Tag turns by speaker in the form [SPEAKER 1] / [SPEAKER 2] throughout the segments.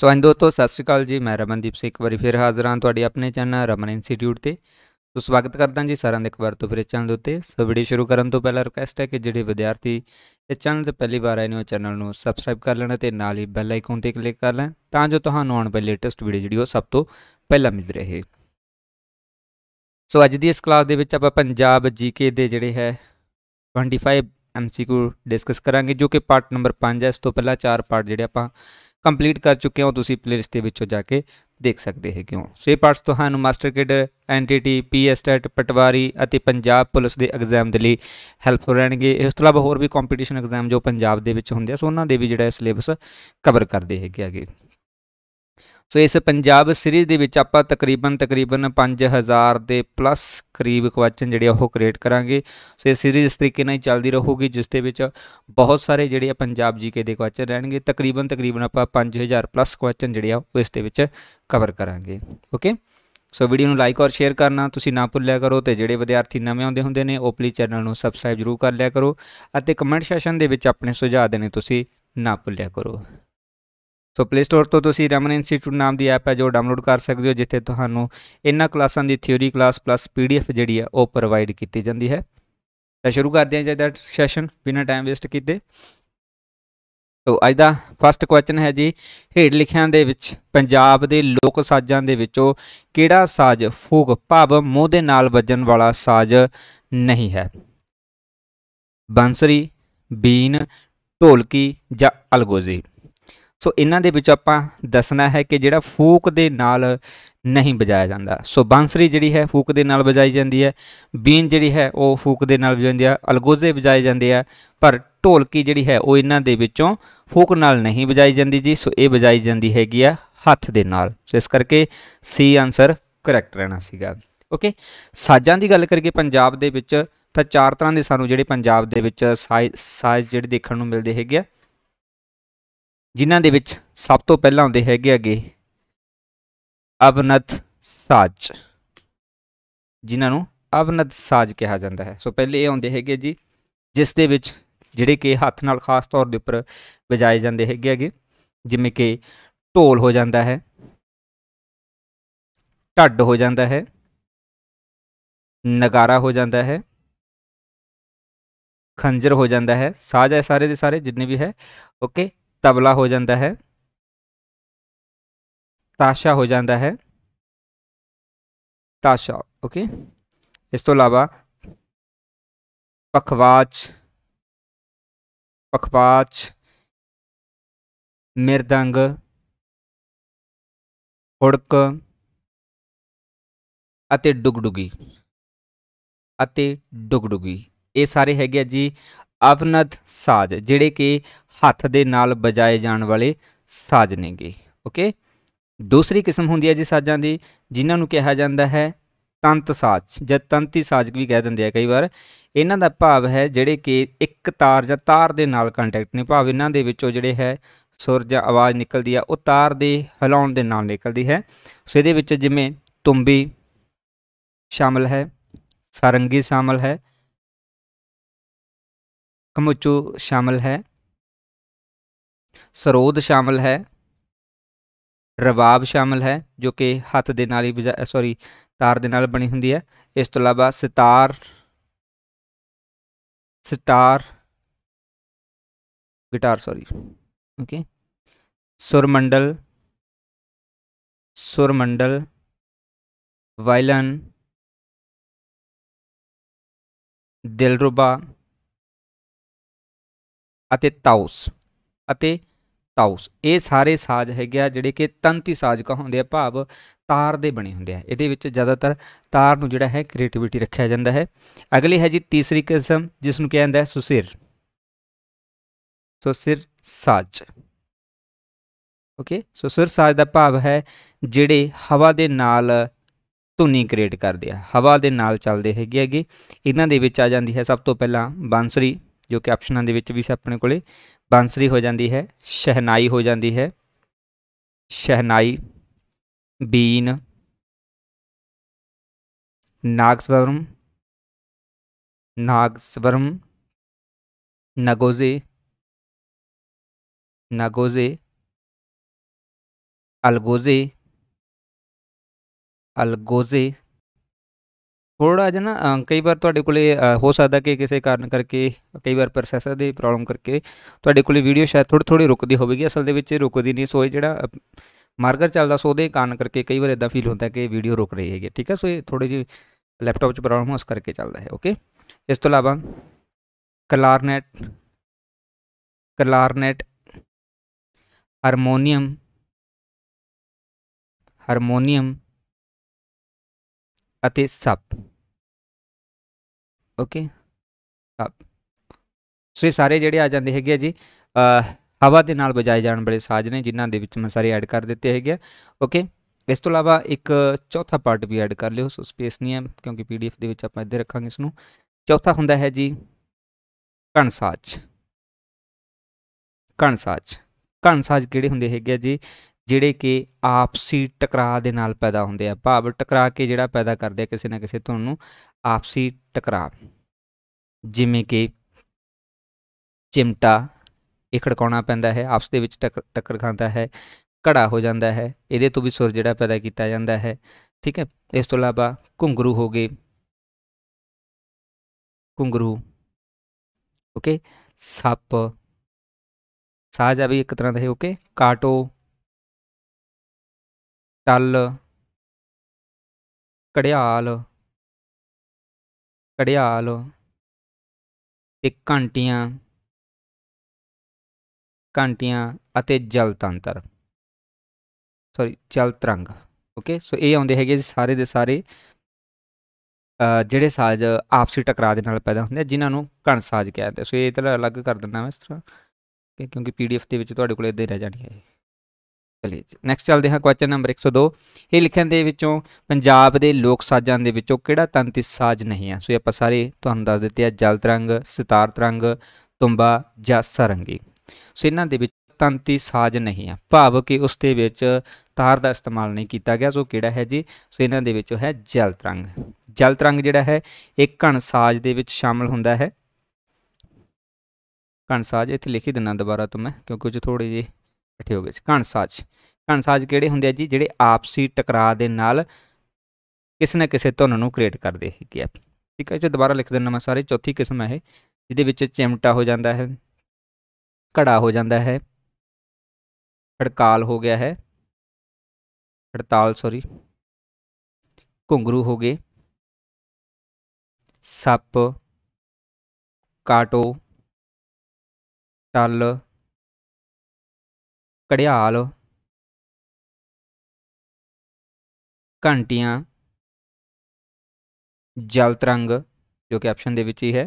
[SPEAKER 1] ਸੋ ਅੰਦੋ ਤੋਂ ਸਤਿ ਸ਼੍ਰੀ ਅਕਾਲ ਜੀ ਮੈਂ ਰਮਨਦੀਪ ਸਿੰਘ ਇੱਕ ਵਾਰੀ ਫਿਰ ਹਾਜ਼ਰ ਹਾਂ ਤੁਹਾਡੇ ਆਪਣੇ ਚੈਨਲ ਰਮਨ ਇੰਸਟੀਚਿਊਟ ਤੇ ਸੋ ਸਵਾਗਤ ਕਰਦਾ ਜੀ ਸਾਰਿਆਂ ਦਾ ਇੱਕ ਵਾਰ ਤੋਂ ਫਿਰ ਚੈਨਲ ਦੇ ਉੱਤੇ ਸੋ ਵੀਡੀਓ ਸ਼ੁਰੂ ਕਰਨ ਤੋਂ ਪਹਿਲਾਂ ਰਿਕਵੈਸਟ ਹੈ ਕਿ ਜਿਹੜੇ ਵਿਦਿਆਰਥੀ ਇਸ ਚੈਨਲ ਤੇ ਪਹਿਲੀ ਵਾਰ ਆਏ ਨੇ ਉਹ ਚੈਨਲ ਨੂੰ ਸਬਸਕ੍ਰਾਈਬ ਕਰ ਲੈਣਾ ਤੇ ਨਾਲ ਹੀ ਬੈਲ ਆਈਕਨ ਤੇ ਕਲਿੱਕ ਕਰ ਲੈਣ ਤਾਂ ਜੋ ਤੁਹਾਨੂੰ ਆਉਣ ਵਾਲੀ ਲੇਟੈਸਟ ਵੀਡੀਓ ਜਿਹੜੀ ਉਹ ਸਭ ਤੋਂ ਪਹਿਲਾਂ ਮਿਲ ਰਹੇ ਸੋ ਅੱਜ ਦੀ ਇਸ ਕਲਾਸ ਦੇ ਵਿੱਚ ਆਪਾਂ ਪੰਜਾਬ ਜੀਕੇ ਦੇ ਜਿਹੜੇ ਹੈ 25 ਐਮਸੀਕਿਊ ਡਿਸਕਸ ਕਰਾਂਗੇ ਜੋ ਕਿ ਪਾਰਟ ਨੰਬਰ 5 ਹੈ ਇਸ ਤੋਂ ਪਹਿਲਾਂ ਚਾਰ ਪਾਰਟ ਜਿਹੜੇ ਆਪਾਂ ਕੰਪਲੀਟ ਕਰ ਚੁੱਕੇ ਹੋ ਤੁਸੀਂ ਪਲੇਲਿਸਟ ਦੇ ਵਿੱਚੋਂ ਜਾ ਕੇ ਦੇਖ ਸਕਦੇ ਕਿਉਂ ਸੋ ਸੇ ਪਾਰਟਸ ਤੁਹਾਨੂੰ ਮਾਸਟਰ ਕਿਡ ਐਨਟੀਟੀ ਪੀਐਸਟੈਟ ਪਟਵਾਰੀ ਅਤੇ ਪੰਜਾਬ ਪੁਲਿਸ ਦੇ ਐਗਜ਼ਾਮ ਦੇ ਲਈ ਹੈਲਪਫੁਲ ਰਹਿਣਗੇ ਇਸ ਤੋਂ ਇਲਾਵਾ ਹੋਰ ਵੀ ਕੰਪੀਟੀਸ਼ਨ ਐਗਜ਼ਾਮ ਜੋ ਪੰਜਾਬ ਦੇ ਵਿੱਚ ਹੁੰਦੇ ਆ ਸੋ ਉਹਨਾਂ ਦੇ ਵੀ ਜਿਹੜਾ ਸਿਲੇਬਸ ਕਵਰ ਕਰਦੇ ਹੈਗੇ ਆਗੇ ਸੋ ਇਸ ਪੰਜਾਬ ਸੀਰੀਜ਼ ਦੇ ਵਿੱਚ ਆਪਾਂ ਤਕਰੀਬਨ ਤਕਰੀਬਨ 5000 ਦੇ ਪਲੱਸ ਕਰੀਬ ਕੁਐਸਚਨ ਜਿਹੜੇ ਉਹ ਕ੍ਰੀਏਟ ਕਰਾਂਗੇ ਸੋ ਇਹ ਸੀਰੀਜ਼ ਇਸ ਤਰੀਕੇ ਨਾਲ ਹੀ ਚੱਲਦੀ ਰਹੂਗੀ ਜਿਸ ਦੇ ਵਿੱਚ ਬਹੁਤ ਸਾਰੇ ਜਿਹੜੇ ਆ ਪੰਜਾਬ ਜੀਕੇ ਦੇ ਕੁਐਸਚਨ ਰਹਿਣਗੇ ਤਕਰੀਬਨ ਤਕਰੀਬਨ ਆਪਾਂ 5000 ਪਲੱਸ ਕੁਐਸਚਨ ਜਿਹੜੇ ਆ ਉਹ ਇਸ ਦੇ ਵਿੱਚ ਕਵਰ ਕਰਾਂਗੇ ਓਕੇ ਸੋ ਵੀਡੀਓ ਨੂੰ ਲਾਈਕ ਔਰ ਸ਼ੇਅਰ ਕਰਨਾ ਤੁਸੀਂ ਨਾ ਭੁੱਲਿਆ ਕਰੋ ਤੇ ਜਿਹੜੇ ਵਿਦਿਆਰਥੀ ਨਵੇਂ ਆਉਂਦੇ ਹੁੰਦੇ ਨੇ ਉਹ ਪਲੀ ਚੈਨਲ ਨੂੰ ਸਬਸਕ੍ਰਾਈਬ ਜ਼ਰੂਰ ਕਰ ਲਿਆ ਕਰੋ ਅਤੇ ਕਮੈਂਟ ਸੈਸ਼ਨ ਦੇ ਵਿੱਚ ਆਪਣੇ ਸੁਝਾਅ ਦੇਣੇ ਤੁਸੀਂ ਨਾ ਭੁੱਲਿਆ ਕਰੋ ਸੋ ਪਲੇ ਸਟੋਰ ਤੋਂ ਤੁਸੀਂ ਰਮਨ ਇੰਸਟੀਚਿਊਟ ਨਾਮ ਦੀ ਐਪ ਹੈ ਜੋ ਡਾਊਨਲੋਡ ਕਰ ਸਕਦੇ ਹੋ ਜਿੱਥੇ ਤੁਹਾਨੂੰ ਇਹਨਾਂ ਕਲਾਸਾਂ ਦੀ ਥਿਉਰੀ ਕਲਾਸ ਪਲੱਸ ਪੀਡੀਐਫ ਜਿਹੜੀ ਹੈ ਉਹ ਪ੍ਰੋਵਾਈਡ ਕੀਤੀ ਜਾਂਦੀ ਹੈ ਤਾਂ ਸ਼ੁਰੂ ਕਰਦੇ ਹਾਂ ਅੱਜ ਦਾ ਸੈਸ਼ਨ ਬਿਨਾਂ ਟਾਈਮ ਵੇਸਟ ਕੀਤੇ ਸੋ ਅੱਜ ਦਾ ਫਸਟ ਕੁਐਸਚਨ ਹੈ ਜੀ ਹੇਠ ਲਿਖਿਆਂ ਦੇ ਵਿੱਚ ਪੰਜਾਬ ਦੇ ਲੋਕ ਸਾਜ਼ਾਂ ਦੇ ਵਿੱਚੋਂ ਕਿਹੜਾ ਸਾਜ਼ ਫੂਕ ਭਾਵ ਮੂੰਹ ਦੇ ਨਾਲ ਵੱਜਣ ਵਾਲਾ ਸਾਜ਼ ਨਹੀਂ ਹੈ ਬੰਸਰੀ ਬੀਨ ਢੋਲਕੀ ਜਾਂ ਅਲਗੋਜ਼ੀ ਸੋ ਇਹਨਾਂ ਦੇ ਵਿੱਚ ਆਪਾਂ ਦੱਸਣਾ ਹੈ ਕਿ ਜਿਹੜਾ ਫੂਕ ਦੇ ਨਾਲ ਨਹੀਂ ਵਜਾਇਆ ਜਾਂਦਾ ਸੋ ਬਾਂਸਰੀ ਜਿਹੜੀ ਹੈ ਫੂਕ ਦੇ ਨਾਲ ਵਜਾਈ ਜਾਂਦੀ ਹੈ ਬੀਨ ਜਿਹੜੀ ਹੈ ਉਹ ਫੂਕ ਦੇ ਨਾਲ ਵਜਾਈ ਜਾਂਦੀ ਹੈ ਅਲਗੋਜ਼ੇ ਵਜਾਏ ਜਾਂਦੇ ਆ ਪਰ ਢੋਲਕੀ ਜਿਹੜੀ ਹੈ ਉਹ ਇਹਨਾਂ ਦੇ ਵਿੱਚੋਂ ਫੂਕ ਨਾਲ ਨਹੀਂ ਵਜਾਈ ਜਾਂਦੀ ਜੀ ਸੋ ਇਹ ਵਜਾਈ ਜਾਂਦੀ ਹੈਗੀ ਆ ਹੱਥ ਦੇ ਨਾਲ ਸੋ ਇਸ ਕਰਕੇ ਸੀ ਆਨਸਰ ਕਰੈਕਟ ਰਹਿਣਾ ਸੀਗਾ ਓਕੇ ਸਾਜ਼ਾਂ ਦੀ ਗੱਲ ਕਰੀਏ ਪੰਜਾਬ ਦੇ ਵਿੱਚ ਤਾਂ ਚਾਰ ਤਰ੍ਹਾਂ ਦੇ ਸਾਨੂੰ ਜਿਹੜੇ ਪੰਜਾਬ ਦੇ ਵਿੱਚ ਸਾਜ਼ ਜਿਹੜੇ ਦੇਖਣ ਨੂੰ ਮਿਲਦੇ ਹੈਗੇ ਆ ਜਿਨ੍ਹਾਂ ਦੇ ਵਿੱਚ ਸਭ ਤੋਂ ਪਹਿਲਾਂ ਆਉਂਦੇ ਹੈਗੇ ਅਗੇ ਅਬਨਤ ਸਾਜ ਜਿਨ੍ਹਾਂ ਨੂੰ ਅਬਨਤ ਸਾਜ ਕਿਹਾ ਜਾਂਦਾ ਹੈ ਸੋ ਪਹਿਲੇ ਇਹ ਆਉਂਦੇ ਹੈਗੇ ਜੀ ਜਿਸ ਦੇ ਵਿੱਚ ਜਿਹੜੇ ਕਿ ਹੱਥ ਨਾਲ ਖਾਸ ਤੌਰ ਦੇ ਉੱਪਰ ਵਜਾਏ ਜਾਂਦੇ ਹੈਗੇ ਅਗੇ ਜਿਵੇਂ ਕਿ ਢੋਲ ਹੋ ਜਾਂਦਾ ਹੈ ਢੱਡ ਹੋ ਜਾਂਦਾ ਹੈ ਨਗਾਰਾ ਹੋ
[SPEAKER 2] ਜਾਂਦਾ ਹੈ ਖੰਜਰ ਹੋ ਜਾਂਦਾ ਹੈ ਸਾਜ ਹੈ ਸਾਰੇ ਦੇ ਸਾਰੇ ਜਿੰਨੇ ਵੀ ਹੈ ਓਕੇ तबला हो जाता है ताशा हो जाता है ताशा ओके इस तो अलावा
[SPEAKER 3] पखवाच पखवाच मिर्दंग
[SPEAKER 1] हुड़क ਅਤੇ ਡੁਗਡੁਗੀ ਅਤੇ ਡੁਗਡੁਗੀ है जी ਅਵਨਤ ਸਾਜ਼ ਜਿਹੜੇ ਕਿ ਹੱਥ ਦੇ ਨਾਲ ਵਜਾਏ ਜਾਣ ਵਾਲੇ ਸਾਜ਼ ਨੇਗੇ ਓਕੇ ਦੂਸਰੀ ਕਿਸਮ ਹੁੰਦੀ ਹੈ ਜੀ ਸਾਜ਼ਾਂ ਦੀ ਜਿਨ੍ਹਾਂ ਨੂੰ ਕਿਹਾ ਜਾਂਦਾ ਹੈ ਤੰਤ ਸਾਜ਼ ਜਾਂ ਤੰਤੀ ਸਾਜ਼ ਵੀ ਕਹਿ ਦਿੰਦੇ ਆ ਕਈ ਵਾਰ ਇਹਨਾਂ ਦਾ ਭਾਵ ਹੈ ਜਿਹੜੇ ਕਿ ਇੱਕ ਤਾਰ ਜਾਂ ਤਾਰ ਦੇ ਨਾਲ ਕੰਟੈਕਟ ਨੇ ਭਾਵ ਇਹਨਾਂ ਦੇ ਵਿੱਚੋਂ ਜਿਹੜੇ ਹੈ ਸੁਰ ਜਾਂ ਆਵਾਜ਼ ਨਿਕਲਦੀ ਆ ਉਹ ਤਾਰ ਦੇ ਹਿਲਾਉਣ ਦੇ ਨਾਲ ਨਿਕਲਦੀ ਹੈ ਸੋ ਇਹਦੇ ਵਿੱਚ ਜਿਵੇਂ ਤੁੰਬੀ ਸ਼ਾਮਲ ਹੈ ਸਾਰੰਗੀ ਸ਼ਾਮਲ ਹੈ ਕਮੁੱਚੂ ਸ਼ਾਮਲ ਹੈ ਸਰੋਦ ਸ਼ਾਮਲ ਹੈ ਰਬਾਬ ਸ਼ਾਮਲ ਹੈ ਜੋ ਕਿ ਹੱਥ ਦੇ ਨਾਲ ਹੀ ਸੌਰੀ ਤਾਰ ਦੇ ਨਾਲ ਬਣੀ ਹੁੰਦੀ ਹੈ ਇਸ ਤੋਂ ਇਲਾਵਾ sitar sitar
[SPEAKER 3] guitar sorry okay ਸੁਰਮੰਡਲ ਸੁਰਮੰਡਲ ਵਾਇਲਨ
[SPEAKER 1] ਦਿਲਰੁਬਾ ਅਤੇ ਤਾਉਸ ਅਤੇ ਤਾਉਸ ਇਹ ਸਾਰੇ ਸਾਜ਼ ਹੈਗੇ ਆ ਜਿਹੜੇ ਕਿ ਤੰਤੀ ਸਾਜ਼ ਕਹਾਉਂਦੇ ਆ ਭਾਵ ਤਾਰ ਦੇ ਬਣੇ ਹੁੰਦੇ ਆ ਇਹਦੇ ਵਿੱਚ ਜ਼ਿਆਦਾਤਰ ਤਾਰ ਨੂੰ ਜਿਹੜਾ ਹੈ ਕ੍ਰੀਏਟੀਵਿਟੀ ਰੱਖਿਆ ਜਾਂਦਾ ਹੈ ਅਗਲੀ ਹੈ ਜੀ ਤੀਸਰੀ ਕਿਸਮ ਜਿਸ ਨੂੰ ਕਿਹਾ ਜਾਂਦਾ ਹੈ ਸੁਸਿਰ ਸੁਸਿਰ ਸਾਜ਼ ਓਕੇ ਸੁਸਿਰ ਸੁਰ ਸਾਜ਼ ਦਾ ਭਾਵ ਹੈ ਜਿਹੜੇ ਹਵਾ ਦੇ ਨਾਲ ਧੁਨੀ ਕ੍ਰੀਏਟ ਕਰਦੇ ਆ ਹਵਾ ਦੇ ਨਾਲ ਚੱਲਦੇ ਹੈਗੇ ਹੈਗੇ ਇਹਨਾਂ ਦੇ ਵਿੱਚ ਆ ਜਾਂਦੀ ਹੈ ਸਭ ਤੋਂ ਪਹਿਲਾਂ ਬਾਂਸਰੀ ਜੋ ਕਿ ਆਪਸ਼ਨਾਂ ਦੇ ਵਿੱਚ ਵੀ ਆਪਣੇ ਕੋਲੇ ਬਾਂਸਰੀ ਹੋ ਜਾਂਦੀ ਹੈ ਸ਼ਹਿਨਾਈ ਹੋ ਜਾਂਦੀ ਹੈ ਸ਼ਹਿਨਾਈ
[SPEAKER 3] ਬੀਨ ਨਾਗਸਵਰਮ नागस्वरम नगोजे नगोजे अलगोजे
[SPEAKER 1] अलगोजे ਥੋੜਾ ਜਿਹਾ ਨਾ ਕਈ ਵਾਰ ਤੁਹਾਡੇ ਕੋਲੇ ਹੋ ਸਕਦਾ ਕਿ ਕਿਸੇ ਕਾਰਨ ਕਰਕੇ ਕਈ ਵਾਰ ਪ੍ਰੋਸੈਸਰ ਦੀ ਪ੍ਰੋਬਲਮ ਕਰਕੇ ਤੁਹਾਡੇ ਕੋਲੇ ਵੀਡੀਓ ਸ਼ਾਇਦ ਥੋੜੀ ਥੋੜੀ ਰੁਕਦੀ ਹੋਵੇਗੀ ਅਸਲ ਦੇ ਵਿੱਚ ਰੁਕਦੀ ਨਹੀਂ ਸੋ ਇਹ ਜਿਹੜਾ ਮਾਰਕਰ ਚੱਲਦਾ ਸੋ ਉਹਦੇ ਕਾਰਨ ਕਰਕੇ ਕਈ ਵਾਰ ਇਦਾਂ ਫੀਲ ਹੁੰਦਾ ਕਿ ਵੀਡੀਓ ਰੁਕ ਰਹੀ ਹੈਗੀ ਠੀਕ ਹੈ ਸੋ ਇਹ ਥੋੜੀ ਜਿਹੀ ਲੈਪਟਾਪ 'ਚ ਪ੍ਰੋਬਲਮ ਹੋਸ ਕਰਕੇ ਚੱਲਦਾ ਹੈ ਓਕੇ ਇਸ ਤੋਂ ਇਲਾਵਾ ਕਲਾਰਨੈਟ
[SPEAKER 3] ਕਲਾਰਨੈਟ ਹਾਰਮੋਨੀਅਮ ਹਾਰਮੋਨੀਅਮ ਅਤੇ ਸੱਪ
[SPEAKER 1] ਓਕੇ ਸੋ ਇਹ ਸਾਰੇ ਜਿਹੜੇ ਆ ਜਾਂਦੇ ਹੈਗੇ ਆ ਜੀ ਹਵਾ ਦੇ ਨਾਲ ਵਜਾਏ ਜਾਣ ਵਾਲੇ ਸਾਜ਼ ਨੇ ਜਿਨ੍ਹਾਂ ਦੇ ਵਿੱਚ ਮੈਂ ਸਾਰੇ ਐਡ ਕਰ ਦਿੱਤੇ ਹੈਗੇ ਆ ਓਕੇ ਇਸ ਤੋਂ ਇਲਾਵਾ ਇੱਕ ਚੌਥਾ ਪਾਰਟ ਵੀ ਐਡ ਕਰ ਲਿਓ ਸੋ ਸਪੇਸ ਨਹੀਂ ਹੈ ਕਿਉਂਕਿ ਪੀਡੀਐਫ ਦੇ ਵਿੱਚ ਆਪਾਂ ਇੱਧਰ ਰੱਖਾਂਗੇ ਇਸ ਨੂੰ ਚੌਥਾ ਹੁੰਦਾ ਹੈ ਜੀ ਕਣ ਕਣ ਸਾਜ਼ ਸਾਜ਼ ਕਣ ਸਾਜ਼ ਕਿਹੜੇ ਹੁੰਦੇ ਹੈਗੇ ਆ ਜੀ ਜਿਹੜੇ ਕਿ ਆਪਸੀ ਟਕਰਾਅ ਦੇ ਨਾਲ ਪੈਦਾ ਹੁੰਦੇ ਆ ਭਾਵ ਟਕਰਾ ਕੇ ਜਿਹੜਾ ਪੈਦਾ ਕਰਦੇ ਆ ਕਿਸੇ ਨਾ ਕਿਸੇ ਤੁਹਾਨੂੰ ਆਪਸੀ ਟਕਰਾਅ ਜਿਵੇਂ ਕਿ ਚਿਮਟਾ ਇਹ ਖੜਕਾਉਣਾ ਪੈਂਦਾ ਹੈ ਆਪਸ ਦੇ ਵਿੱਚ ਟੱਕਰ ਟੱਕਰ ਖਾਂਦਾ ਹੈ ਘੜਾ ਹੋ ਜਾਂਦਾ ਹੈ ਇਹਦੇ ਤੋਂ ਵੀ ਸੁਰ ਜਿਹੜਾ ਪੈਦਾ ਕੀਤਾ ਜਾਂਦਾ ਹੈ ਠੀਕ ਹੈ ਇਸ ਤੋਂ ਇਲਾਵਾ ਘੁੰਗਰੂ ਹੋ ਗਏ
[SPEAKER 2] ਘੁੰਗਰੂ ਓਕੇ ਸੱਪ
[SPEAKER 3] ਸਾਜਾ ਵੀ ਇੱਕ ਤਰ੍ਹਾਂ ਦਾ ਹੈ ਓਕੇ ਕਾਟੋ ਟੱਲ ਘੜਿਆਲ ਘੜਿਆਲ ਤੇ ਘੰਟੀਆਂ
[SPEAKER 1] ਘੰਟੀਆਂ ਅਤੇ ਜਲ ਤੰਤਰ ਸੌਰੀ ਜਲ ਤਰੰਗ ਓਕੇ ਸੋ ਇਹ ਆਉਂਦੇ ਹੈਗੇ ਸਾਰੇ ਦੇ ਸਾਰੇ ਜਿਹੜੇ ਸਾਜ ਆਪਸੀ ਟਕਰਾਅ ਦੇ ਨਾਲ ਪੈਦਾ ਹੁੰਦੇ ਆ ਜਿਨ੍ਹਾਂ ਨੂੰ ਕਣ ਸਾਜ ਕਹਿੰਦੇ ਸੋ ਇਹ ਤਾਂ ਅਲੱਗ ਕਰ ਦਿੰਦਾ ਮੈਂ ਇਸ ਤਰ੍ਹਾਂ ਕਿਉਂਕਿ ਪੀਡੀਐਫ ਦੇ ਵਿੱਚ ਤੁਹਾਡੇ ਕੋਲ ਇਦਾਂ ਹੀ ਰਹਿ ਜਾਣੀ ਹੈ ਕਲੇਜ ਨੈਕਸਟ ਚੱਲਦੇ ਹਾਂ ਕੁਐਸਚਨ ਨੰਬਰ 102 ਇਹ ਲਿਖਣ ਦੇ ਵਿੱਚੋਂ ਪੰਜਾਬ ਦੇ ਲੋਕ ਸਾਜ਼ਾਂ ਦੇ ਵਿੱਚੋਂ ਕਿਹੜਾ ਤੰਤੀ ਸਾਜ਼ ਨਹੀਂ ਹੈ ਸੋ ਇਹ ਆਪਾਂ ਸਾਰੇ ਤੁਹਾਨੂੰ ਦੱਸ ਦਿੱਤੇ ਆ ਜਲ ਤਰੰਗ ਸਿਤਾਰ ਤਰੰਗ ਤੁੰਬਾ ਜਾਂ ਸਰੰਗੀ ਸੋ ਇਹਨਾਂ ਦੇ ਵਿੱਚ ਤੰਤੀ ਸਾਜ਼ ਨਹੀਂ ਹੈ ਭਾਵ ਕਿ ਉਸ ਦੇ ਵਿੱਚ ਤਾਰ ਦਾ ਇਸਤੇਮਾਲ ਨਹੀਂ ਕੀਤਾ ਗਿਆ ਸੋ ਕਿਹੜਾ ਹੈ ਜੀ ਸੋ ਇਹਨਾਂ ਦੇ ਵਿੱਚੋਂ ਹੈ ਜਲ ਤਰੰਗ ਜਲ ਤਰੰਗ ਜਿਹੜਾ ਹੈ ਇਹ ਘਣ ਸਾਜ਼ ਦੇ ਵਿੱਚ ਸ਼ਾਮਲ ਹੁੰਦਾ ਹੈ ਕਣ ਸਾਜ਼ ਇੱਥੇ ਲਿਖ ਹੀ ਦਿੰਨਾ ਦੁਬਾਰਾ ਤੋਂ ਮੈਂ ਕਿਉਂਕਿ ਉਹ ਥੋੜੀ ਜੀ ਇਕੱਠੇ ਹੋ ਗਏ ਸੀ ਘਣਸਾਜ ਘਣਸਾਜ ਕਿਹੜੇ ਹੁੰਦੇ ਆ ਜੀ ਜਿਹੜੇ ਆਪਸੀ ਟਕਰਾਅ ਦੇ ਨਾਲ ਕਿਸੇ ਨਾ ਕਿਸੇ ਧੁਨ ਨੂੰ ਕ੍ਰੀਏਟ ਕਰਦੇ ਹੈਗੇ ਆ ਠੀਕ ਹੈ ਜੇ ਦੁਬਾਰਾ ਲਿਖ ਦਿੰਨਾ ਮੈਂ ਸਾਰੇ ਚੌਥੀ ਕਿਸਮ ਹੈ ਇਹ ਜਿਹਦੇ ਵਿੱਚ ਚਿਮਟਾ ਹੋ ਜਾਂਦਾ ਹੈ ਘੜਾ ਹੋ ਜਾਂਦਾ ਹੈ ਹੜਕਾਲ ਹੋ ਗਿਆ ਹੈ ਹੜਤਾਲ
[SPEAKER 2] ਸੌਰੀ ਘੁੰਗਰੂ ਹੋ ਗਏ
[SPEAKER 3] ਸੱਪ ਕਾਟੋ ਟੱਲ ਘੜਿਆਲ ਘੰਟੀਆਂ ਜਲ ਤਰੰਗ
[SPEAKER 2] ਜੋ ਕਿ ਆਪਸ਼ਨ ਦੇ ਵਿੱਚ ਹੀ ਹੈ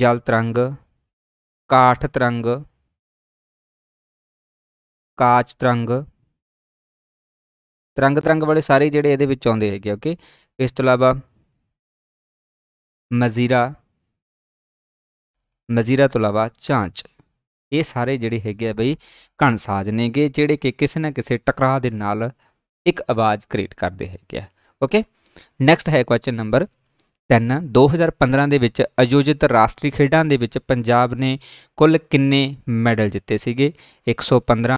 [SPEAKER 2] ਜਲ ਤਰੰਗ ਕਾਠ ਤਰੰਗ ਕਾਚ ਤਰੰਗ
[SPEAKER 1] ਤਰੰਗ ਤਰੰਗ ਵਾਲੇ ਸਾਰੇ ਜਿਹੜੇ ਇਹਦੇ ਵਿੱਚ ਆਉਂਦੇ ਹੈਗੇ ਓਕੇ ਇਸ ਤੋਂ ਇਲਾਵਾ ਮਜ਼ੀਰਾ ਮਜ਼ੀਰਾ ਤੋਂ ਇਲਾਵਾ ਚਾਂਚ ਇਹ ਸਾਰੇ ਜਿਹੜੇ ਹੈਗੇ ਆ ਬਈ ਕਣਸਾਜ ਨੇਗੇ ਜਿਹੜੇ ਕਿ ਕਿਸੇ ਨਾ ਕਿਸੇ ਟਕਰਾਅ ਦੇ ਨਾਲ ਇੱਕ ਆਵਾਜ਼ ਕ੍ਰੀਏਟ ਕਰਦੇ ਹੈਗੇ ਆ ਓਕੇ ਨੈਕਸਟ ਹੈ ਕੁਐਸਚਨ ਨੰਬਰ 3 2015 ਦੇ ਵਿੱਚ ਆਯੋਜਿਤ ਰਾਸ਼ਟਰੀ ਖੇਡਾਂ ਦੇ ਵਿੱਚ ਪੰਜਾਬ ਨੇ ਕੁੱਲ ਕਿੰਨੇ ਮੈਡਲ ਜਿੱਤੇ ਸੀਗੇ 115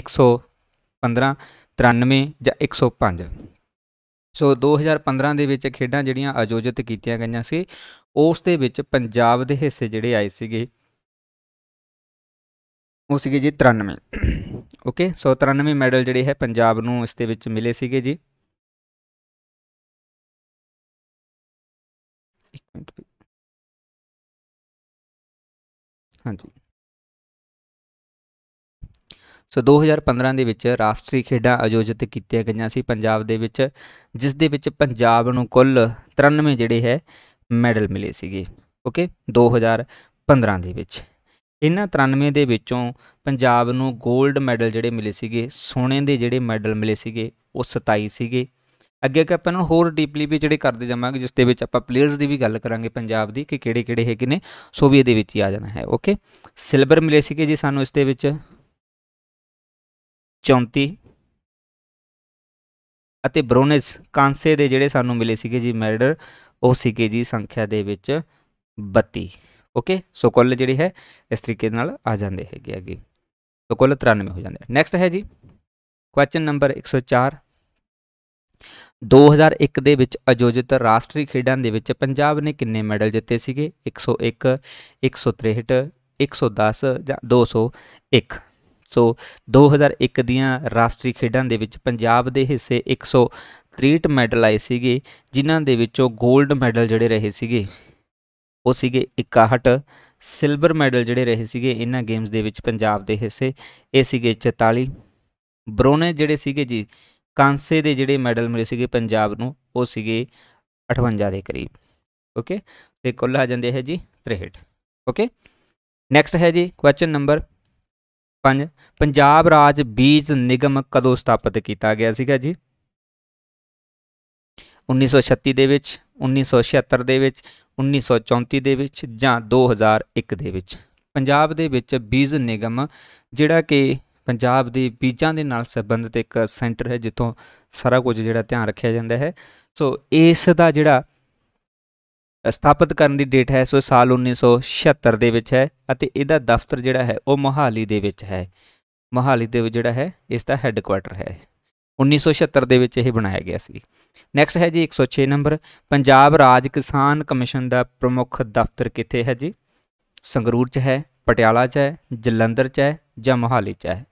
[SPEAKER 1] 115 93 ਜਾਂ 105 ਸੋ 2015 ਦੇ ਵਿੱਚ ਖੇਡਾਂ ਜਿਹੜੀਆਂ ਆਯੋਜਿਤ ਕੀਤੀਆਂ ਗਈਆਂ ਸੀ ਉਸ ਦੇ ਵਿੱਚ ਪੰਜਾਬ ਦੇ ਹਿੱਸੇ ਜਿਹੜੇ ਆਏ ਸੀਗੇ ਉਹ ਸੀਗੇ ਜੀ 93 ਓਕੇ ਸੋ 93 ਮੈਡਲ ਜਿਹੜੇ ਹੈ ਪੰਜਾਬ ਨੂੰ
[SPEAKER 2] ਇਸ
[SPEAKER 3] ਦੇ ਵਿੱਚ ਮਿਲੇ ਸੀਗੇ ਜੀ ਇੱਕ ਮਿੰਟ ਹਾਂਜੀ
[SPEAKER 1] ਸੋ 2015 ਦੇ ਵਿੱਚ ਰਾਸ਼ਟਰੀ ਖੇਡਾਂ ਆਯੋਜਿਤ ਕੀਤੀਆਂ ਗਈਆਂ ਸੀ ਪੰਜਾਬ ਦੇ ਵਿੱਚ ਜਿਸ ਦੇ ਵਿੱਚ ਪੰਜਾਬ ਨੂੰ ਕੁੱਲ 93 ਜਿਹੜੇ ਹੈ ਮੈਡਲ ਮਿਲੇ ਸੀਗੇ ਓਕੇ 2015 ਦੇ ਵਿੱਚ ਇਹਨਾਂ 93 ਦੇ ਵਿੱਚੋਂ ਪੰਜਾਬ ਨੂੰ 골ਡ ਮੈਡਲ ਜਿਹੜੇ ਮਿਲੇ ਸੀਗੇ ਸੋਨੇ ਦੇ ਜਿਹੜੇ ਮੈਡਲ ਮਿਲੇ ਸੀਗੇ ਉਹ 27 ਸੀਗੇ ਅੱਗੇ ਕਿ ਆਪਾਂ ਨੂੰ ਹੋਰ ਡੀਪਲੀ ਵੀ ਜਿਹੜੇ ਕਰਦੇ ਜਾਵਾਂਗੇ ਜਿਸ ਦੇ ਵਿੱਚ ਆਪਾਂ ਪਲੇਅਰਸ ਦੀ ਵੀ ਗੱਲ ਕਰਾਂਗੇ ਪੰਜਾਬ ਦੀ ਕਿ ਕਿਹੜੇ ਕਿਹੜੇ ਹੈਗੇ ਨੇ ਸੋ ਵੀ ਇਹਦੇ ਵਿੱਚ ਹੀ ਆ ਜਾਣਾ ਹੈ ਓਕੇ ਸਿਲਵਰ ਮਿਲੇ ਸੀਗੇ ਜੀ ਸਾਨੂੰ ਇਸ ਦੇ ਵਿੱਚ 34 ਅਤੇ ਬ੍ਰੋਨਜ਼ ਕਾਂਸੇ ਦੇ ਜਿਹੜੇ ਸਾਨੂੰ ਮਿਲੇ ਸੀਗੇ ਜੀ ਮੈਡਲ ਉਹ ਸੀਗੇ ਜੀ ਸੰਖਿਆ ਦੇ ਵਿੱਚ 32 ਓਕੇ ਸੋ ਕੁੱਲ ਜਿਹੜੇ ਹੈ ਇਸ ਤਰੀਕੇ ਨਾਲ ਆ ਜਾਂਦੇ ਹੈਗੇ ਅੱਗੇ ਸੋ ਕੁੱਲ 93 ਹੋ ਜਾਂਦੇ ਨੈਕਸਟ ਹੈ ਜੀ ਕੁਐਸਚਨ ਨੰਬਰ 104 2001 ਦੇ ਵਿੱਚ ਆਯੋਜਿਤ ਰਾਸ਼ਟਰੀ ਖੇਡਾਂ ਦੇ ਵਿੱਚ ਪੰਜਾਬ ਨੇ ਕਿੰਨੇ ਮੈਡਲ ਜਿੱਤੇ ਸੀਗੇ 101 163 110 ਜਾਂ 201 ਸੋ 2001 ਦੀਆਂ ਰਾਸ਼ਟਰੀ ਖੇਡਾਂ ਦੇ ਵਿੱਚ ਪੰਜਾਬ ਦੇ ਹਿੱਸੇ 163 ਮੈਡਲ ਆਏ ਸੀਗੇ ਜਿਨ੍ਹਾਂ ਦੇ ਵਿੱਚੋਂ 골ਡ ਮੈਡਲ ਜਿਹੜੇ ਰਹੇ ਸੀਗੇ ਉਹ ਸੀਗੇ 61 ਸਿਲਵਰ ਮੈਡਲ ਜਿਹੜੇ ਰਹੇ ਸੀਗੇ ਇਹਨਾਂ ਗੇਮਸ ਦੇ ਵਿੱਚ ਪੰਜਾਬ ਦੇ ਹਿੱਸੇ ਇਹ ਸੀਗੇ 44 ਬ੍ਰੋਨੇ ਜਿਹੜੇ ਸੀਗੇ ਜੀ ਕਾਂਸੇ ਦੇ ਜਿਹੜੇ ਮੈਡਲ ਮਿਲੇ ਸੀਗੇ ਪੰਜਾਬ ਨੂੰ ਉਹ ਸੀਗੇ 58 ਦੇ ਕਰੀਬ ਓਕੇ ਤੇ ਕੁੱਲ ਆ ਜਾਂਦੇ ਹੈ ਜੀ 63 ਓਕੇ ਨੈਕਸਟ ਹੈ ਜੀ ਕੁਐਸਚਨ ਨੰਬਰ 5 ਪੰਜਾਬ ਰਾਜ ਬੀਜ ਨਿਗਮ ਕਦੋਂ ਸਥਾਪਿਤ ਕੀਤਾ ਗਿਆ ਸੀਗਾ ਜੀ 1936 ਦੇ ਵਿੱਚ 1976 ਦੇ ਵਿੱਚ 1934 ਦੇ ਵਿੱਚ ਜਾਂ 2001 ਦੇ ਵਿੱਚ ਪੰਜਾਬ ਦੇ ਵਿੱਚ ਬੀਜ ਨਿਗਮ ਜਿਹੜਾ ਕਿ ਪੰਜਾਬ ਦੇ ਬੀਜਾਂ ਦੇ ਨਾਲ ਸੰਬੰਧਿਤ ਇੱਕ ਸੈਂਟਰ ਹੈ ਜਿੱਥੋਂ ਸਾਰਾ ਕੁਝ ਜਿਹੜਾ ਧਿਆਨ ਰੱਖਿਆ ਜਾਂਦਾ ਹੈ ਸੋ ਇਸ ਦਾ ਜਿਹੜਾ ਸਥਾਪਿਤ ਕਰਨ ਦੀ ਡੇਟ ਹੈ ਸੋ ਸਾਲ 1976 ਦੇ ਵਿੱਚ ਹੈ ਅਤੇ ਇਹਦਾ ਦਫ਼ਤਰ ਜਿਹੜਾ ਹੈ ਉਹ ਮੋਹਾਲੀ ਦੇ ਵਿੱਚ ਹੈ ਮੋਹਾਲੀ ਦੇ ਵਿੱਚ ਜਿਹੜਾ ਹੈ ਇਸ ਦਾ ਹੈੱਡਕੁਆਰਟਰ ਹੈ 1976 ਦੇ ਵਿੱਚ ਇਹ ਬਣਾਇਆ ਗਿਆ ਸੀ ਨੈਕਸਟ ਹੈ ਜੀ 106 ਨੰਬਰ ਪੰਜਾਬ ਰਾਜ ਕਿਸਾਨ ਕਮਿਸ਼ਨ ਦਾ ਪ੍ਰਮੁੱਖ ਦਫ਼ਤਰ ਕਿੱਥੇ ਹੈ ਜੀ ਸੰਗਰੂਰ 'ਚ ਹੈ ਪਟਿਆਲਾ 'ਚ ਹੈ ਜਲੰਧਰ 'ਚ ਹੈ ਜਾਂ ਮੋਹਾਲੀ 'ਚ ਹੈ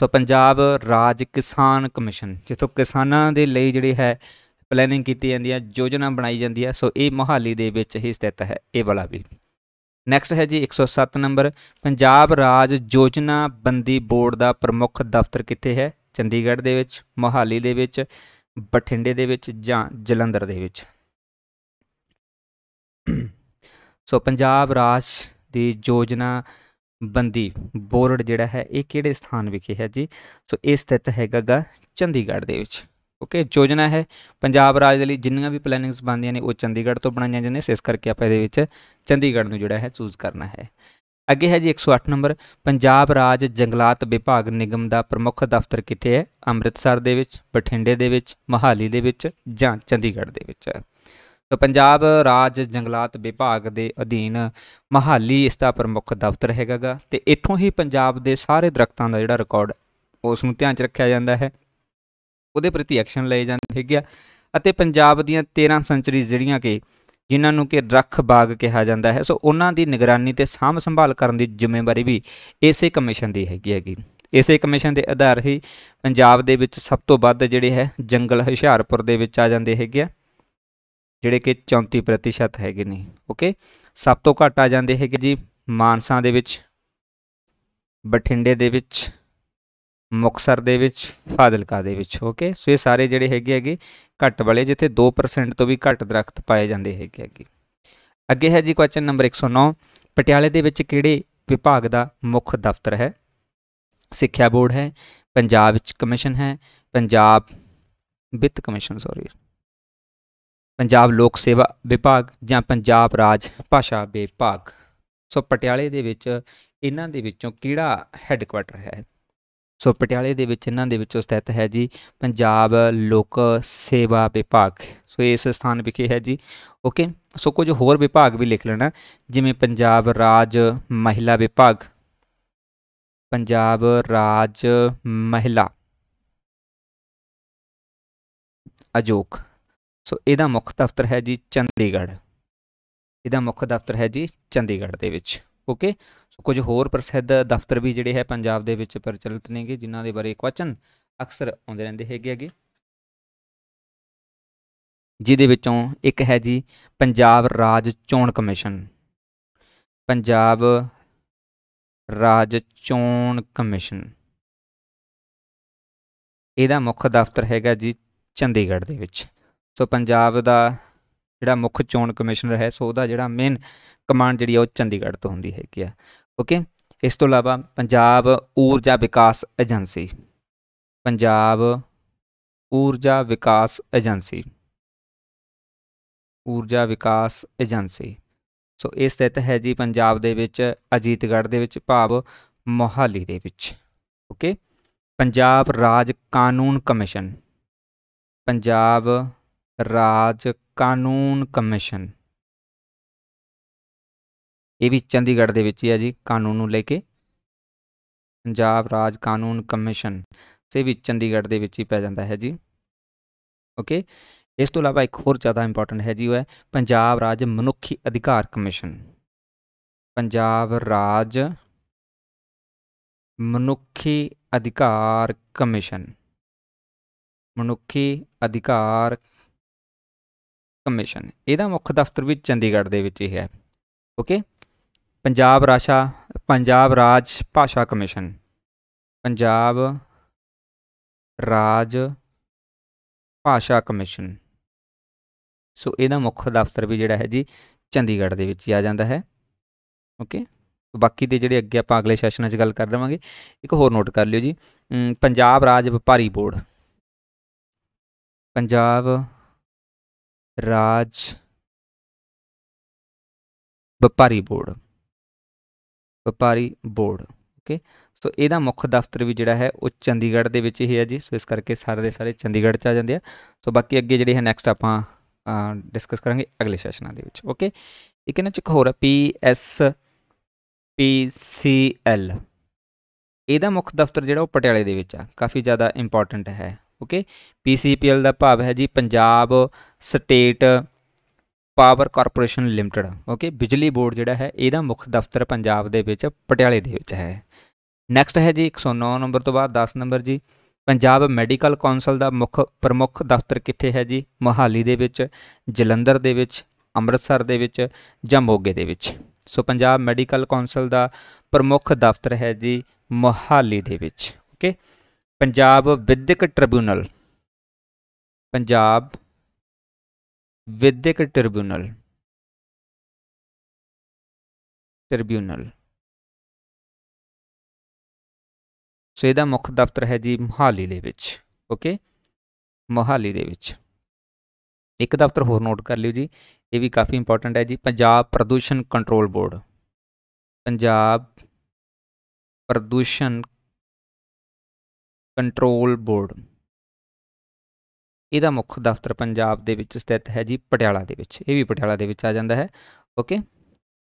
[SPEAKER 1] ਸੋ ਪੰਜਾਬ ਰਾਜ ਕਿਸਾਨ ਕਮਿਸ਼ਨ ਜਿੱਥੋਂ ਕਿਸਾਨਾਂ ਦੇ ਲਈ ਜਿਹੜੀ ਹੈ ਪਲੈਨਿੰਗ ਕੀਤੀ ਜਾਂਦੀ ਹੈ ਯੋਜਨਾ ਬਣਾਈ ਜਾਂਦੀ ਹੈ ਸੋ ਇਹ ਮੋਹਾਲੀ ਦੇ ਵਿੱਚ ਹੀ ਸਥਿਤ ਹੈ ਇਹ ਵਾਲਾ ਵੀ ਨੈਕਸਟ ਹੈ ਜੀ 107 ਨੰਬਰ ਪੰਜਾਬ ਰਾਜ ਯੋਜਨਾ ਬੰਦੀ ਬੋਰਡ ਦਾ ਪ੍ਰਮੁੱਖ ਦਫ਼ਤਰ ਕਿੱਥੇ ਹੈ ਚੰਡੀਗੜ੍ਹ ਦੇ ਵਿੱਚ ਮੋਹਾਲੀ ਦੇ ਵਿੱਚ ਬਠਿੰਡੇ ਦੇ ਵਿੱਚ ਜਾਂ ਜਲੰਧਰ ਦੇ ਵਿੱਚ ਸੋ ਪੰਜਾਬ ਰਾਜ ਦੀ ਯੋਜਨਾ ਬੰਦੀ ਬੋਰਡ ਜਿਹੜਾ ਹੈ ਇਹ ਕਿਹੜੇ ਸਥਾਨ ਵਿਖੇ ਹੈ ਜੀ ਸੋ ਇਹ ਸਥਿਤ ਹੈਗਾਗਾ ਚੰਡੀਗੜ੍ਹ ਦੇ ਵਿੱਚ ਓਕੇ ਯੋਜਨਾ ਹੈ ਪੰਜਾਬ ਰਾਜ ਦੇ ਲਈ ਜਿੰਨੀਆਂ ਵੀ ਪਲੈਨਿੰਗਸ ਬਣਦੀਆਂ ਨੇ ਉਹ ਚੰਡੀਗੜ੍ਹ ਤੋਂ ਬਣਾਈਆਂ ਜਾਂਦੀਆਂ ਨੇ ਇਸ ਕਰਕੇ ਆਪਾਂ ਇਹਦੇ ਵਿੱਚ ਚੰਡੀਗੜ੍ਹ ਨੂੰ ਜਿਹੜਾ ਹੈ ਚੂਜ਼ ਕਰਨਾ ਹੈ ਅੱਗੇ ਹੈ ਜੀ 108 ਨੰਬਰ ਪੰਜਾਬ ਰਾਜ ਜੰਗਲਾਤ ਵਿਭਾਗ ਨਿਗਮ ਦਾ ਪ੍ਰਮੁੱਖ ਦਫ਼ਤਰ ਕਿੱਥੇ ਹੈ ਅੰਮ੍ਰਿਤਸਰ ਦੇ ਵਿੱਚ ਬਠਿੰਡੇ ਦੇ ਵਿੱਚ ਮਹਾਲੀ ਦੇ ਵਿੱਚ ਜਾਂ ਚੰਡੀਗੜ੍ਹ ਦੇ ਵਿੱਚ ਸੋ ਤਾਂ ਪੰਜਾਬ ਰਾਜ ਜੰਗਲਾਤ ਵਿਭਾਗ ਦੇ ਅਧੀਨ ਮਹਾਲੀ ਇਸ ਦਾ ਪ੍ਰਮੁੱਖ ਦਫ਼ਤਰ ਹੈਗਾਗਾ ਤੇ ਇੱਥੋਂ ਹੀ ਪੰਜਾਬ ਦੇ ਸਾਰੇ ਦਰਖਤਾਂ ਦਾ ਜਿਹੜਾ ਰਿਕਾਰਡ ਉਸ ਨੂੰ ਧਿਆਨ 'ਚ ਰੱਖਿਆ ਜਾਂਦਾ ਹੈ ਉਹਦੇ ਪ੍ਰਤੀ ਐਕਸ਼ਨ ਲਏ ਜਾਂਦੇ ਹੈਗੇ ਆ ਅਤੇ ਪੰਜਾਬ ਦੀਆਂ 13 ਸੈਂਚਰੀਜ਼ ਜਿਹੜੀਆਂ ਕਿ ਜਿਨ੍ਹਾਂ ਨੂੰ ਕਿ ਰੱਖ ਬਾਗ ਕਿਹਾ ਜਾਂਦਾ ਹੈ ਸੋ ਉਹਨਾਂ ਦੀ ਨਿਗਰਾਨੀ ਤੇ ਸਾਂਭ ਸੰਭਾਲ ਕਰਨ ਦੀ ਜ਼ਿੰਮੇਵਾਰੀ ਵੀ ਇਸੇ ਕਮਿਸ਼ਨ ਦੀ ਹੈਗੀ ਹੈਗੀ ਇਸੇ ਕਮਿਸ਼ਨ ਦੇ ਆਧਾਰ ਹੀ ਪੰਜਾਬ ਦੇ ਵਿੱਚ ਸਭ ਤੋਂ ਵੱਧ ਜਿਹੜੇ ਹੈ ਜੰਗਲ ਹੁਸ਼ਿਆਰਪੁਰ ਦੇ ਵਿੱਚ ਆ ਜਾਂਦੇ ਹੈਗੇ ਆ ਜਿਹੜੇ ਕਿ 34% ਹੈਗੇ ਨੇ ਓਕੇ ਸਭ ਤੋਂ ਘੱਟ ਆ ਜਾਂਦੇ ਹੈਗੇ ਜੀ ਮਾਨਸਾ ਦੇ ਵਿੱਚ ਬਠਿੰਡੇ ਦੇ ਵਿੱਚ ਮੁਕਸਰ ਦੇ ਵਿੱਚ ਫਾਜ਼ਿਲਕਾ ਦੇ ਵਿੱਚ ਓਕੇ ਸੋ ਇਹ ਸਾਰੇ ਜਿਹੜੇ ਹੈਗੇ ਹੈਗੇ ਘੱਟ ਵਾਲੇ ਜਿੱਥੇ 2% ਤੋਂ ਵੀ ਘੱਟ ਦਰਖਤ ਪਾਏ ਜਾਂਦੇ ਹੈਗੇ ਹੈਗੇ ਅੱਗੇ ਹੈ ਜੀ ਕੁਐਸਚਨ ਨੰਬਰ 109 ਪਟਿਆਲੇ ਦੇ ਵਿੱਚ ਕਿਹੜੇ ਵਿਭਾਗ ਦਾ ਮੁੱਖ ਦਫ਼ਤਰ ਹੈ ਸਿੱਖਿਆ ਬੋਰਡ ਹੈ ਪੰਜਾਬ ਵਿੱਚ ਕਮਿਸ਼ਨ ਹੈ ਪੰਜਾਬ ਵਿੱਤ ਕਮਿਸ਼ਨ ਸੌਰੀ ਪੰਜਾਬ ਲੋਕ ਸੇਵਾ ਵਿਭਾਗ ਜਾਂ ਪੰਜਾਬ ਰਾਜ ਭਾਸ਼ਾ ਵਿਭਾਗ ਸੋ ਪਟਿਆਲੇ ਦੇ ਵਿੱਚ ਇਹਨਾਂ ਦੇ ਵਿੱਚੋਂ ਕਿਹੜਾ ਹੈੱਡਕੁਆਰਟਰ ਹੈ ਸੋ ਪਟਿਆਲੇ ਦੇ ਵਿੱਚ ਇਹਨਾਂ ਦੇ ਵਿੱਚੋਂ ਸਥਿਤ ਹੈ ਜੀ ਪੰਜਾਬ ਲੋਕ ਸੇਵਾ ਵਿਭਾਗ ਸੋ ਇਸ ਸਥਾਨ ਵਿਖੇ ਹੈ ਜੀ ਓਕੇ ਸੋ ਕੁਝ ਹੋਰ ਵਿਭਾਗ ਵੀ ਲਿਖ ਲੈਣਾ ਜਿਵੇਂ ਪੰਜਾਬ ਰਾਜ ਮਹਿਲਾ ਵਿਭਾਗ ਪੰਜਾਬ ਰਾਜ ਮਹਿਲਾ ਅਜੋਕ ਸੋ ਇਹਦਾ ਮੁੱਖ ਦਫ਼ਤਰ ਹੈ ਜੀ ਚੰਡੀਗੜ੍ਹ ਇਹਦਾ ਮੁੱਖ ਦਫ਼ਤਰ ਹੈ ਜੀ ਚੰਡੀਗੜ੍ਹ ਦੇ ਵਿੱਚ ਓਕੇ ਸੋ ਕੁਝ ਹੋਰ ਪ੍ਰਸਿੱਧ ਦਫ਼ਤਰ ਵੀ ਜਿਹੜੇ ਹੈ ਪੰਜਾਬ ਦੇ ਵਿੱਚ ਪ੍ਰਚਲਿਤ ਨੇਗੇ ਜਿਨ੍ਹਾਂ ਦੇ ਬਾਰੇ ਕੁਐਸਚਨ ਅਕਸਰ ਆਉਂਦੇ ਰਹਿੰਦੇ ਹੈਗੇ ਹੈਗੇ ਜਿਹਦੇ ਵਿੱਚੋਂ ਇੱਕ ਹੈ ਜੀ ਪੰਜਾਬ
[SPEAKER 2] ਰਾਜ ਚੋਣ ਕਮਿਸ਼ਨ ਪੰਜਾਬ ਰਾਜ
[SPEAKER 1] ਚੋਣ ਕਮਿਸ਼ਨ ਇਹਦਾ ਮੁੱਖ ਦਫ਼ਤਰ ਹੈਗਾ ਜੀ ਚੰਡੀਗੜ੍ਹ ਦੇ ਵਿੱਚ ਸੋ ਪੰਜਾਬ ਦਾ ਜਿਹੜਾ ਮੁੱਖ ਚੋਣ ਕਮਿਸ਼ਨਰ ਹੈ ਸੋ ਉਹਦਾ ਜਿਹੜਾ ਮੇਨ ਕਮਾਂਡ ਜਿਹੜੀ ਉਹ ਚੰਡੀਗੜ੍ਹ ਤੋਂ ਹੁੰਦੀ ਹੈਗੀ ਆ ਓਕੇ ਇਸ ਤੋਂ ਇਲਾਵਾ ਪੰਜਾਬ ਊਰਜਾ ਵਿਕਾਸ ਏਜੰਸੀ ਪੰਜਾਬ ਊਰਜਾ ਵਿਕਾਸ ਏਜੰਸੀ ਊਰਜਾ ਵਿਕਾਸ ਏਜੰਸੀ ਸੋ ਇਸ ਤਹਿਤ ਹੈ ਜੀ ਪੰਜਾਬ ਦੇ ਵਿੱਚ ਅਜੀਤਗੜ੍ਹ ਦੇ ਵਿੱਚ ਭਾਵ ਮੋਹਾਲੀ ਦੇ ਵਿੱਚ ਓਕੇ ਪੰਜਾਬ ਰਾਜ ਕਾਨੂੰਨ ਕਮਿਸ਼ਨ ਪੰਜਾਬ ਰਾਜ ਕਾਨੂੰਨ ਕਮਿਸ਼ਨ ਇਹ ਵੀ ਚੰਡੀਗੜ੍ਹ ਦੇ ਵਿੱਚ ਹੀ ਆ ਜੀ ਕਾਨੂੰਨ ਨੂੰ ਲੈ ਕੇ ਪੰਜਾਬ ਰਾਜ ਕਾਨੂੰਨ ਕਮਿਸ਼ਨ ਸੇ ਵੀ ਚੰਡੀਗੜ੍ਹ ਦੇ ਵਿੱਚ ਹੀ ਪੈ ਜਾਂਦਾ ਹੈ ਜੀ ਓਕੇ ਇਸ ਤੋਂ ਇਲਾਵਾ ਇੱਕ ਹੋਰ ਜ਼ਿਆਦਾ ਇੰਪੋਰਟੈਂਟ ਹੈ ਜੀ ਉਹ ਹੈ ਪੰਜਾਬ ਰਾਜ ਮਨੁੱਖੀ ਅਧਿਕਾਰ ਕਮਿਸ਼ਨ ਪੰਜਾਬ ਰਾਜ ਮਨੁੱਖੀ ਅਧਿਕਾਰ ਕਮਿਸ਼ਨ ਮਨੁੱਖੀ ਅਧਿਕਾਰ ਕਮਿਸ਼ਨ ਇਹਦਾ ਮੁੱਖ ਦਫ਼ਤਰ ਵੀ ਚੰਡੀਗੜ੍ਹ ਦੇ ਵਿੱਚ ਹੀ ਹੈ ਓਕੇ ਪੰਜਾਬ ਰਾਸ਼ਾ ਪੰਜਾਬ ਰਾਜ ਭਾਸ਼ਾ ਕਮਿਸ਼ਨ ਪੰਜਾਬ ਰਾਜ ਭਾਸ਼ਾ ਕਮਿਸ਼ਨ ਸੋ ਇਹਦਾ ਮੁੱਖ ਦਫ਼ਤਰ ਵੀ ਜਿਹੜਾ ਹੈ ਜੀ ਚੰਡੀਗੜ੍ਹ ਦੇ ਵਿੱਚ ਹੀ ਆ ਜਾਂਦਾ ਹੈ ਓਕੇ ਬਾਕੀ ਦੇ ਜਿਹੜੇ ਅੱਗੇ ਆਪਾਂ ਅਗਲੇ ਸੈਸ਼ਨਾਂ 'ਚ ਗੱਲ ਕਰ ਦੇਵਾਂਗੇ ਇੱਕ ਹੋਰ ਨੋਟ ਕਰ ਲਿਓ ਜੀ ਪੰਜਾਬ ਰਾਜ ਵਪਾਰੀ ਬੋਰਡ ਪੰਜਾਬ ਰਾਜ ਵਪਾਰੀ ਬੋਰਡ ਵਪਾਰੀ ਬੋਰਡ ਓਕੇ ਸੋ ਇਹਦਾ ਮੁੱਖ ਦਫ਼ਤਰ ਵੀ ਜਿਹੜਾ ਹੈ ਉਹ ਚੰਡੀਗੜ੍ਹ ਦੇ ਵਿੱਚ ਹੀ ਹੈ ਜੀ ਸੋ ਇਸ ਕਰਕੇ ਸਾਰੇ ਦੇ ਸਾਰੇ ਚੰਡੀਗੜ੍ਹ ਚ ਆ ਜਾਂਦੇ ਆ ਸੋ ਬਾਕੀ ਅੱਗੇ ਜਿਹੜੇ ਹੈ ਨੈਕਸਟ ਆਪਾਂ ਡਿਸਕਸ ਕਰਾਂਗੇ ਅਗਲੇ ਸੈਸ਼ਨਾਂ ਦੇ ਵਿੱਚ ਓਕੇ ਇੱਕ ਇਹਨਾਂ ਚ ਇੱਕ ਹੋਰ ਹੈ ਪੀ ਐਸ ਪੀ ਸੀ ਐਲ ਇਹਦਾ ਮੁੱਖ ਦਫ਼ਤਰ ਜਿਹੜਾ ਉਹ ਪਟਿਆਲੇ ਦੇ ਵਿੱਚ ਆ ਕਾਫੀ ਜ਼ਿਆਦਾ ਇੰਪੋਰਟੈਂਟ ਹੈ ਓਕੇ ਪੀਸੀਪੀਐਲ ਦਾ ਭਾਵ ਹੈ ਜੀ Punjab state power corporation limited okay ਬਿਜਲੀ ਬੋਰਡ ਜਿਹੜਾ ਹੈ ਇਹਦਾ ਮੁੱਖ ਦਫ਼ਤਰ ਪੰਜਾਬ ਦੇ ਵਿੱਚ ਪਟਿਆਲੇ ਦੇ ਵਿੱਚ ਹੈ ਨੈਕਸਟ ਹੈ ਜੀ 109 ਨੰਬਰ ਤੋਂ ਬਾਅਦ 10 ਨੰਬਰ ਜੀ ਪੰਜਾਬ ਮੈਡੀਕਲ ਕੌਂਸਲ ਦਾ ਮੁੱਖ ਪ੍ਰਮੁੱਖ ਦਫ਼ਤਰ ਕਿੱਥੇ ਹੈ ਜੀ ਮੋਹਾਲੀ ਦੇ ਵਿੱਚ ਜਲੰਧਰ ਦੇ ਵਿੱਚ ਅੰਮ੍ਰਿਤਸਰ ਦੇ ਵਿੱਚ ਜਾਂ ਮੋਗੇ ਦੇ ਵਿੱਚ ਸੋ ਪੰਜਾਬ ਮੈਡੀਕਲ ਕੌਂਸਲ ਦਾ ਪ੍ਰਮੁੱਖ ਦਫ਼ਤਰ ਹੈ ਜੀ ਮੋਹਾਲੀ ਦੇ ਵਿੱਚ ਓਕੇ ਪੰਜਾਬ ਵਿਦਿਅਕ ਟ੍ਰਿਬਿਊਨਲ ਪੰਜਾਬ ਵਿਦਿਅਕ ਟ੍ਰਿਬਿਊਨਲ ਟ੍ਰਿਬਿਊਨਲ ਸੋ ਇਹਦਾ ਮੁੱਖ ਦਫ਼ਤਰ ਹੈ ਜੀ ਮੁਹਾਲੀ ਦੇ ਵਿੱਚ ਓਕੇ ਮੁਹਾਲੀ ਦੇ ਵਿੱਚ ਇੱਕ ਦਫ਼ਤਰ ਹੋਰ ਨੋਟ ਕਰ ਲਿਓ ਜੀ ਇਹ ਵੀ ਕਾਫੀ ਇੰਪੋਰਟੈਂਟ ਹੈ ਜੀ ਪੰਜਾਬ ਪ੍ਰਦੂਸ਼ਣ ਕੰਟਰੋਲ ਬੋਰਡ ਪੰਜਾਬ ਪ੍ਰਦੂਸ਼ਣ ਕੰਟਰੋਲ ਬੋਰਡ ਇਹਦਾ ਮੁੱਖ ਦਫ਼ਤਰ ਪੰਜਾਬ ਦੇ ਵਿੱਚ ਸਥਿਤ ਹੈ ਜੀ ਪਟਿਆਲਾ ਦੇ ਵਿੱਚ ਇਹ ਵੀ ਪਟਿਆਲਾ ਦੇ ਵਿੱਚ ਆ ਜਾਂਦਾ ਹੈ ਓਕੇ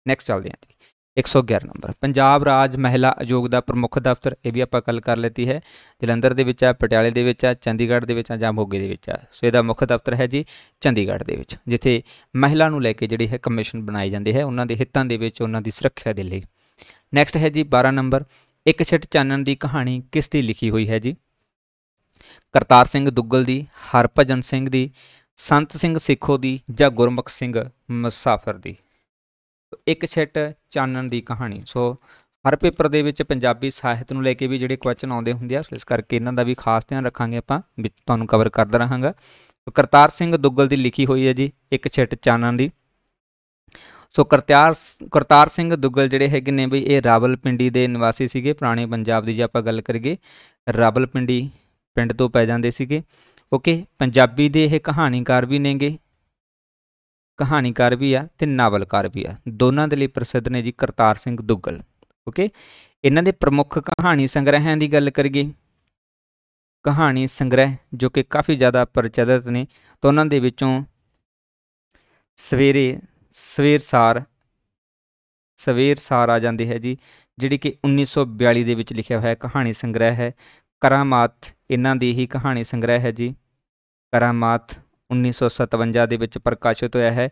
[SPEAKER 1] ਨੈਕਸਟ ਚੱਲਦੇ ਹਾਂ ਜੀ 111 ਨੰਬਰ ਪੰਜਾਬ ਰਾਜ ਮਹਿਲਾ ਆਯੋਗ ਦਾ ਪ੍ਰਮੁੱਖ ਦਫ਼ਤਰ ਇਹ ਵੀ ਆਪਾਂ ਗੱਲ ਕਰ ਲਈਤੀ ਹੈ ਜਲੰਧਰ ਦੇ ਵਿੱਚ ਆ ਪਟਿਆਲੇ ਦੇ ਵਿੱਚ ਆ ਚੰਡੀਗੜ੍ਹ ਦੇ ਵਿੱਚ ਆ ਜਾਂ ਮੋਗੇ ਦੇ ਵਿੱਚ ਆ ਸੋ ਇਹਦਾ ਮੁੱਖ ਦਫ਼ਤਰ ਹੈ ਜੀ ਚੰਡੀਗੜ੍ਹ ਦੇ ਵਿੱਚ ਜਿੱਥੇ ਮਹਿਲਾ ਨੂੰ ਲੈ ਕੇ ਜਿਹੜੇ ਹੈ ਕਮਿਸ਼ਨ ਬਣਾਏ ਜਾਂਦੇ ਹੈ ਉਹਨਾਂ ਦੇ ਹਿੱਤਾਂ ਦੇ ਵਿੱਚ ਉਹਨਾਂ ਦੀ ਸੁਰੱਖਿਆ ਦੇ ਲਈ ਨੈਕਸਟ ਹੈ ਜੀ 12 ਨੰਬਰ ਇੱਕ ਛਿੱਟ ਚਾਨਣ ਦੀ ਕਹਾਣੀ ਕਿਸ ਦੀ ਲਿਖੀ ਹੋਈ ਹੈ ਜੀ ਕਰਤਾਰ ਸਿੰਘ ਦੁੱਗਲ ਦੀ ਹਰਭਜਨ ਸਿੰਘ ਦੀ ਸੰਤ ਸਿੰਘ ਸਿੱਖੋ ਦੀ ਜਾਂ ਗੁਰਮੁਖ ਸਿੰਘ ਮੁਸਾਫਰ ਦੀ ਇੱਕ ਛਿੱਟ ਚਾਨਣ ਦੀ ਕਹਾਣੀ ਸੋ ਹਰ ਪੇਪਰ ਦੇ ਵਿੱਚ ਪੰਜਾਬੀ ਸਾਹਿਤ ਨੂੰ ਲੈ ਕੇ ਵੀ ਜਿਹੜੇ ਕੁਐਸਚਨ ਆਉਂਦੇ ਹੁੰਦੇ ਆ ਇਸ ਕਰਕੇ ਇਹਨਾਂ ਦਾ ਵੀ ਖਾਸ ਧਿਆਨ ਰੱਖਾਂਗੇ ਆਪਾਂ ਵਿੱਚ ਤੁਹਾਨੂੰ ਕਵਰ ਕਰਦਾ ਰਹਾਂਗਾ ਕਰਤਾਰ ਸਿੰਘ ਦੁੱਗਲ ਦੀ ਲਿਖੀ ਹੋਈ ਹੈ ਜੀ ਇੱਕ ਛਿੱਟ ਚਾਨਣ ਦੀ ਸੋ ਕਰਤਾਰ ਕਰਤਾਰ ਸਿੰਘ ਦੁੱਗਲ ਜਿਹੜੇ ਹੈਗੇ ਨੇ ਬਈ ਇਹ ਰਾਵਲਪਿੰਡੀ ਦੇ ਨਿਵਾਸੀ ਸੀਗੇ ਪੁਰਾਣੇ ਪੰਜਾਬ ਦੀ ਜੇ ਆਪਾਂ ਗੱਲ ਕਰੀਏ ਰਾਵਲਪਿੰਡੀ ਪਿੰਡ ਤੋਂ ਪੈ ਜਾਂਦੇ ਸੀਗੇ ਓਕੇ ਪੰਜਾਬੀ ਦੇ ਇਹ ਕਹਾਣੀਕਾਰ ਵੀ ਨੇਗੇ ਕਹਾਣੀਕਾਰ ਵੀ ਆ ਤੇ ਨਾਵਲਕਾਰ ਵੀ ਆ ਦੋਨਾਂ ਦੇ ਲਈ ਪ੍ਰਸਿੱਧ ਨੇ ਜੀ ਕਰਤਾਰ ਸਿੰਘ ਦੁੱਗਲ ਓਕੇ ਇਹਨਾਂ ਦੇ ਪ੍ਰਮੁੱਖ ਕਹਾਣੀ ਸੰਗ੍ਰਹਿਾਂ ਦੀ ਗੱਲ ਕਰੀਏ ਕਹਾਣੀ ਸੰਗ੍ਰਹਿ ਜੋ ਕਿ ਕਾਫੀ ਜ਼ਿਆਦਾ ਪ੍ਰਚਲਿਤ ਨੇ ਤਾਂ ਉਹਨਾਂ ਦੇ ਵਿੱਚੋਂ ਸਵੇਰੇ ਸਵੇਰ ਸਾਰ ਸਵੇਰ ਸਾਰ ਆ ਜਾਂਦੀ ਹੈ ਜੀ ਜਿਹੜੀ ਕਿ 1942 ਦੇ ਵਿੱਚ ਲਿਖਿਆ ਹੋਇਆ ਕਹਾਣੀ ਸੰਗ੍ਰਹਿ ਹੈ ਕਰਾਮਾਤ ਇਹਨਾਂ ਦੀ ਹੀ ਕਹਾਣੀ ਸੰਗ੍ਰਹਿ ਹੈ ਜੀ ਕਰਾਮਾਤ 1957 ਦੇ ਵਿੱਚ ਪ੍ਰਕਾਸ਼ਿਤ ਹੋਇਆ ਹੈ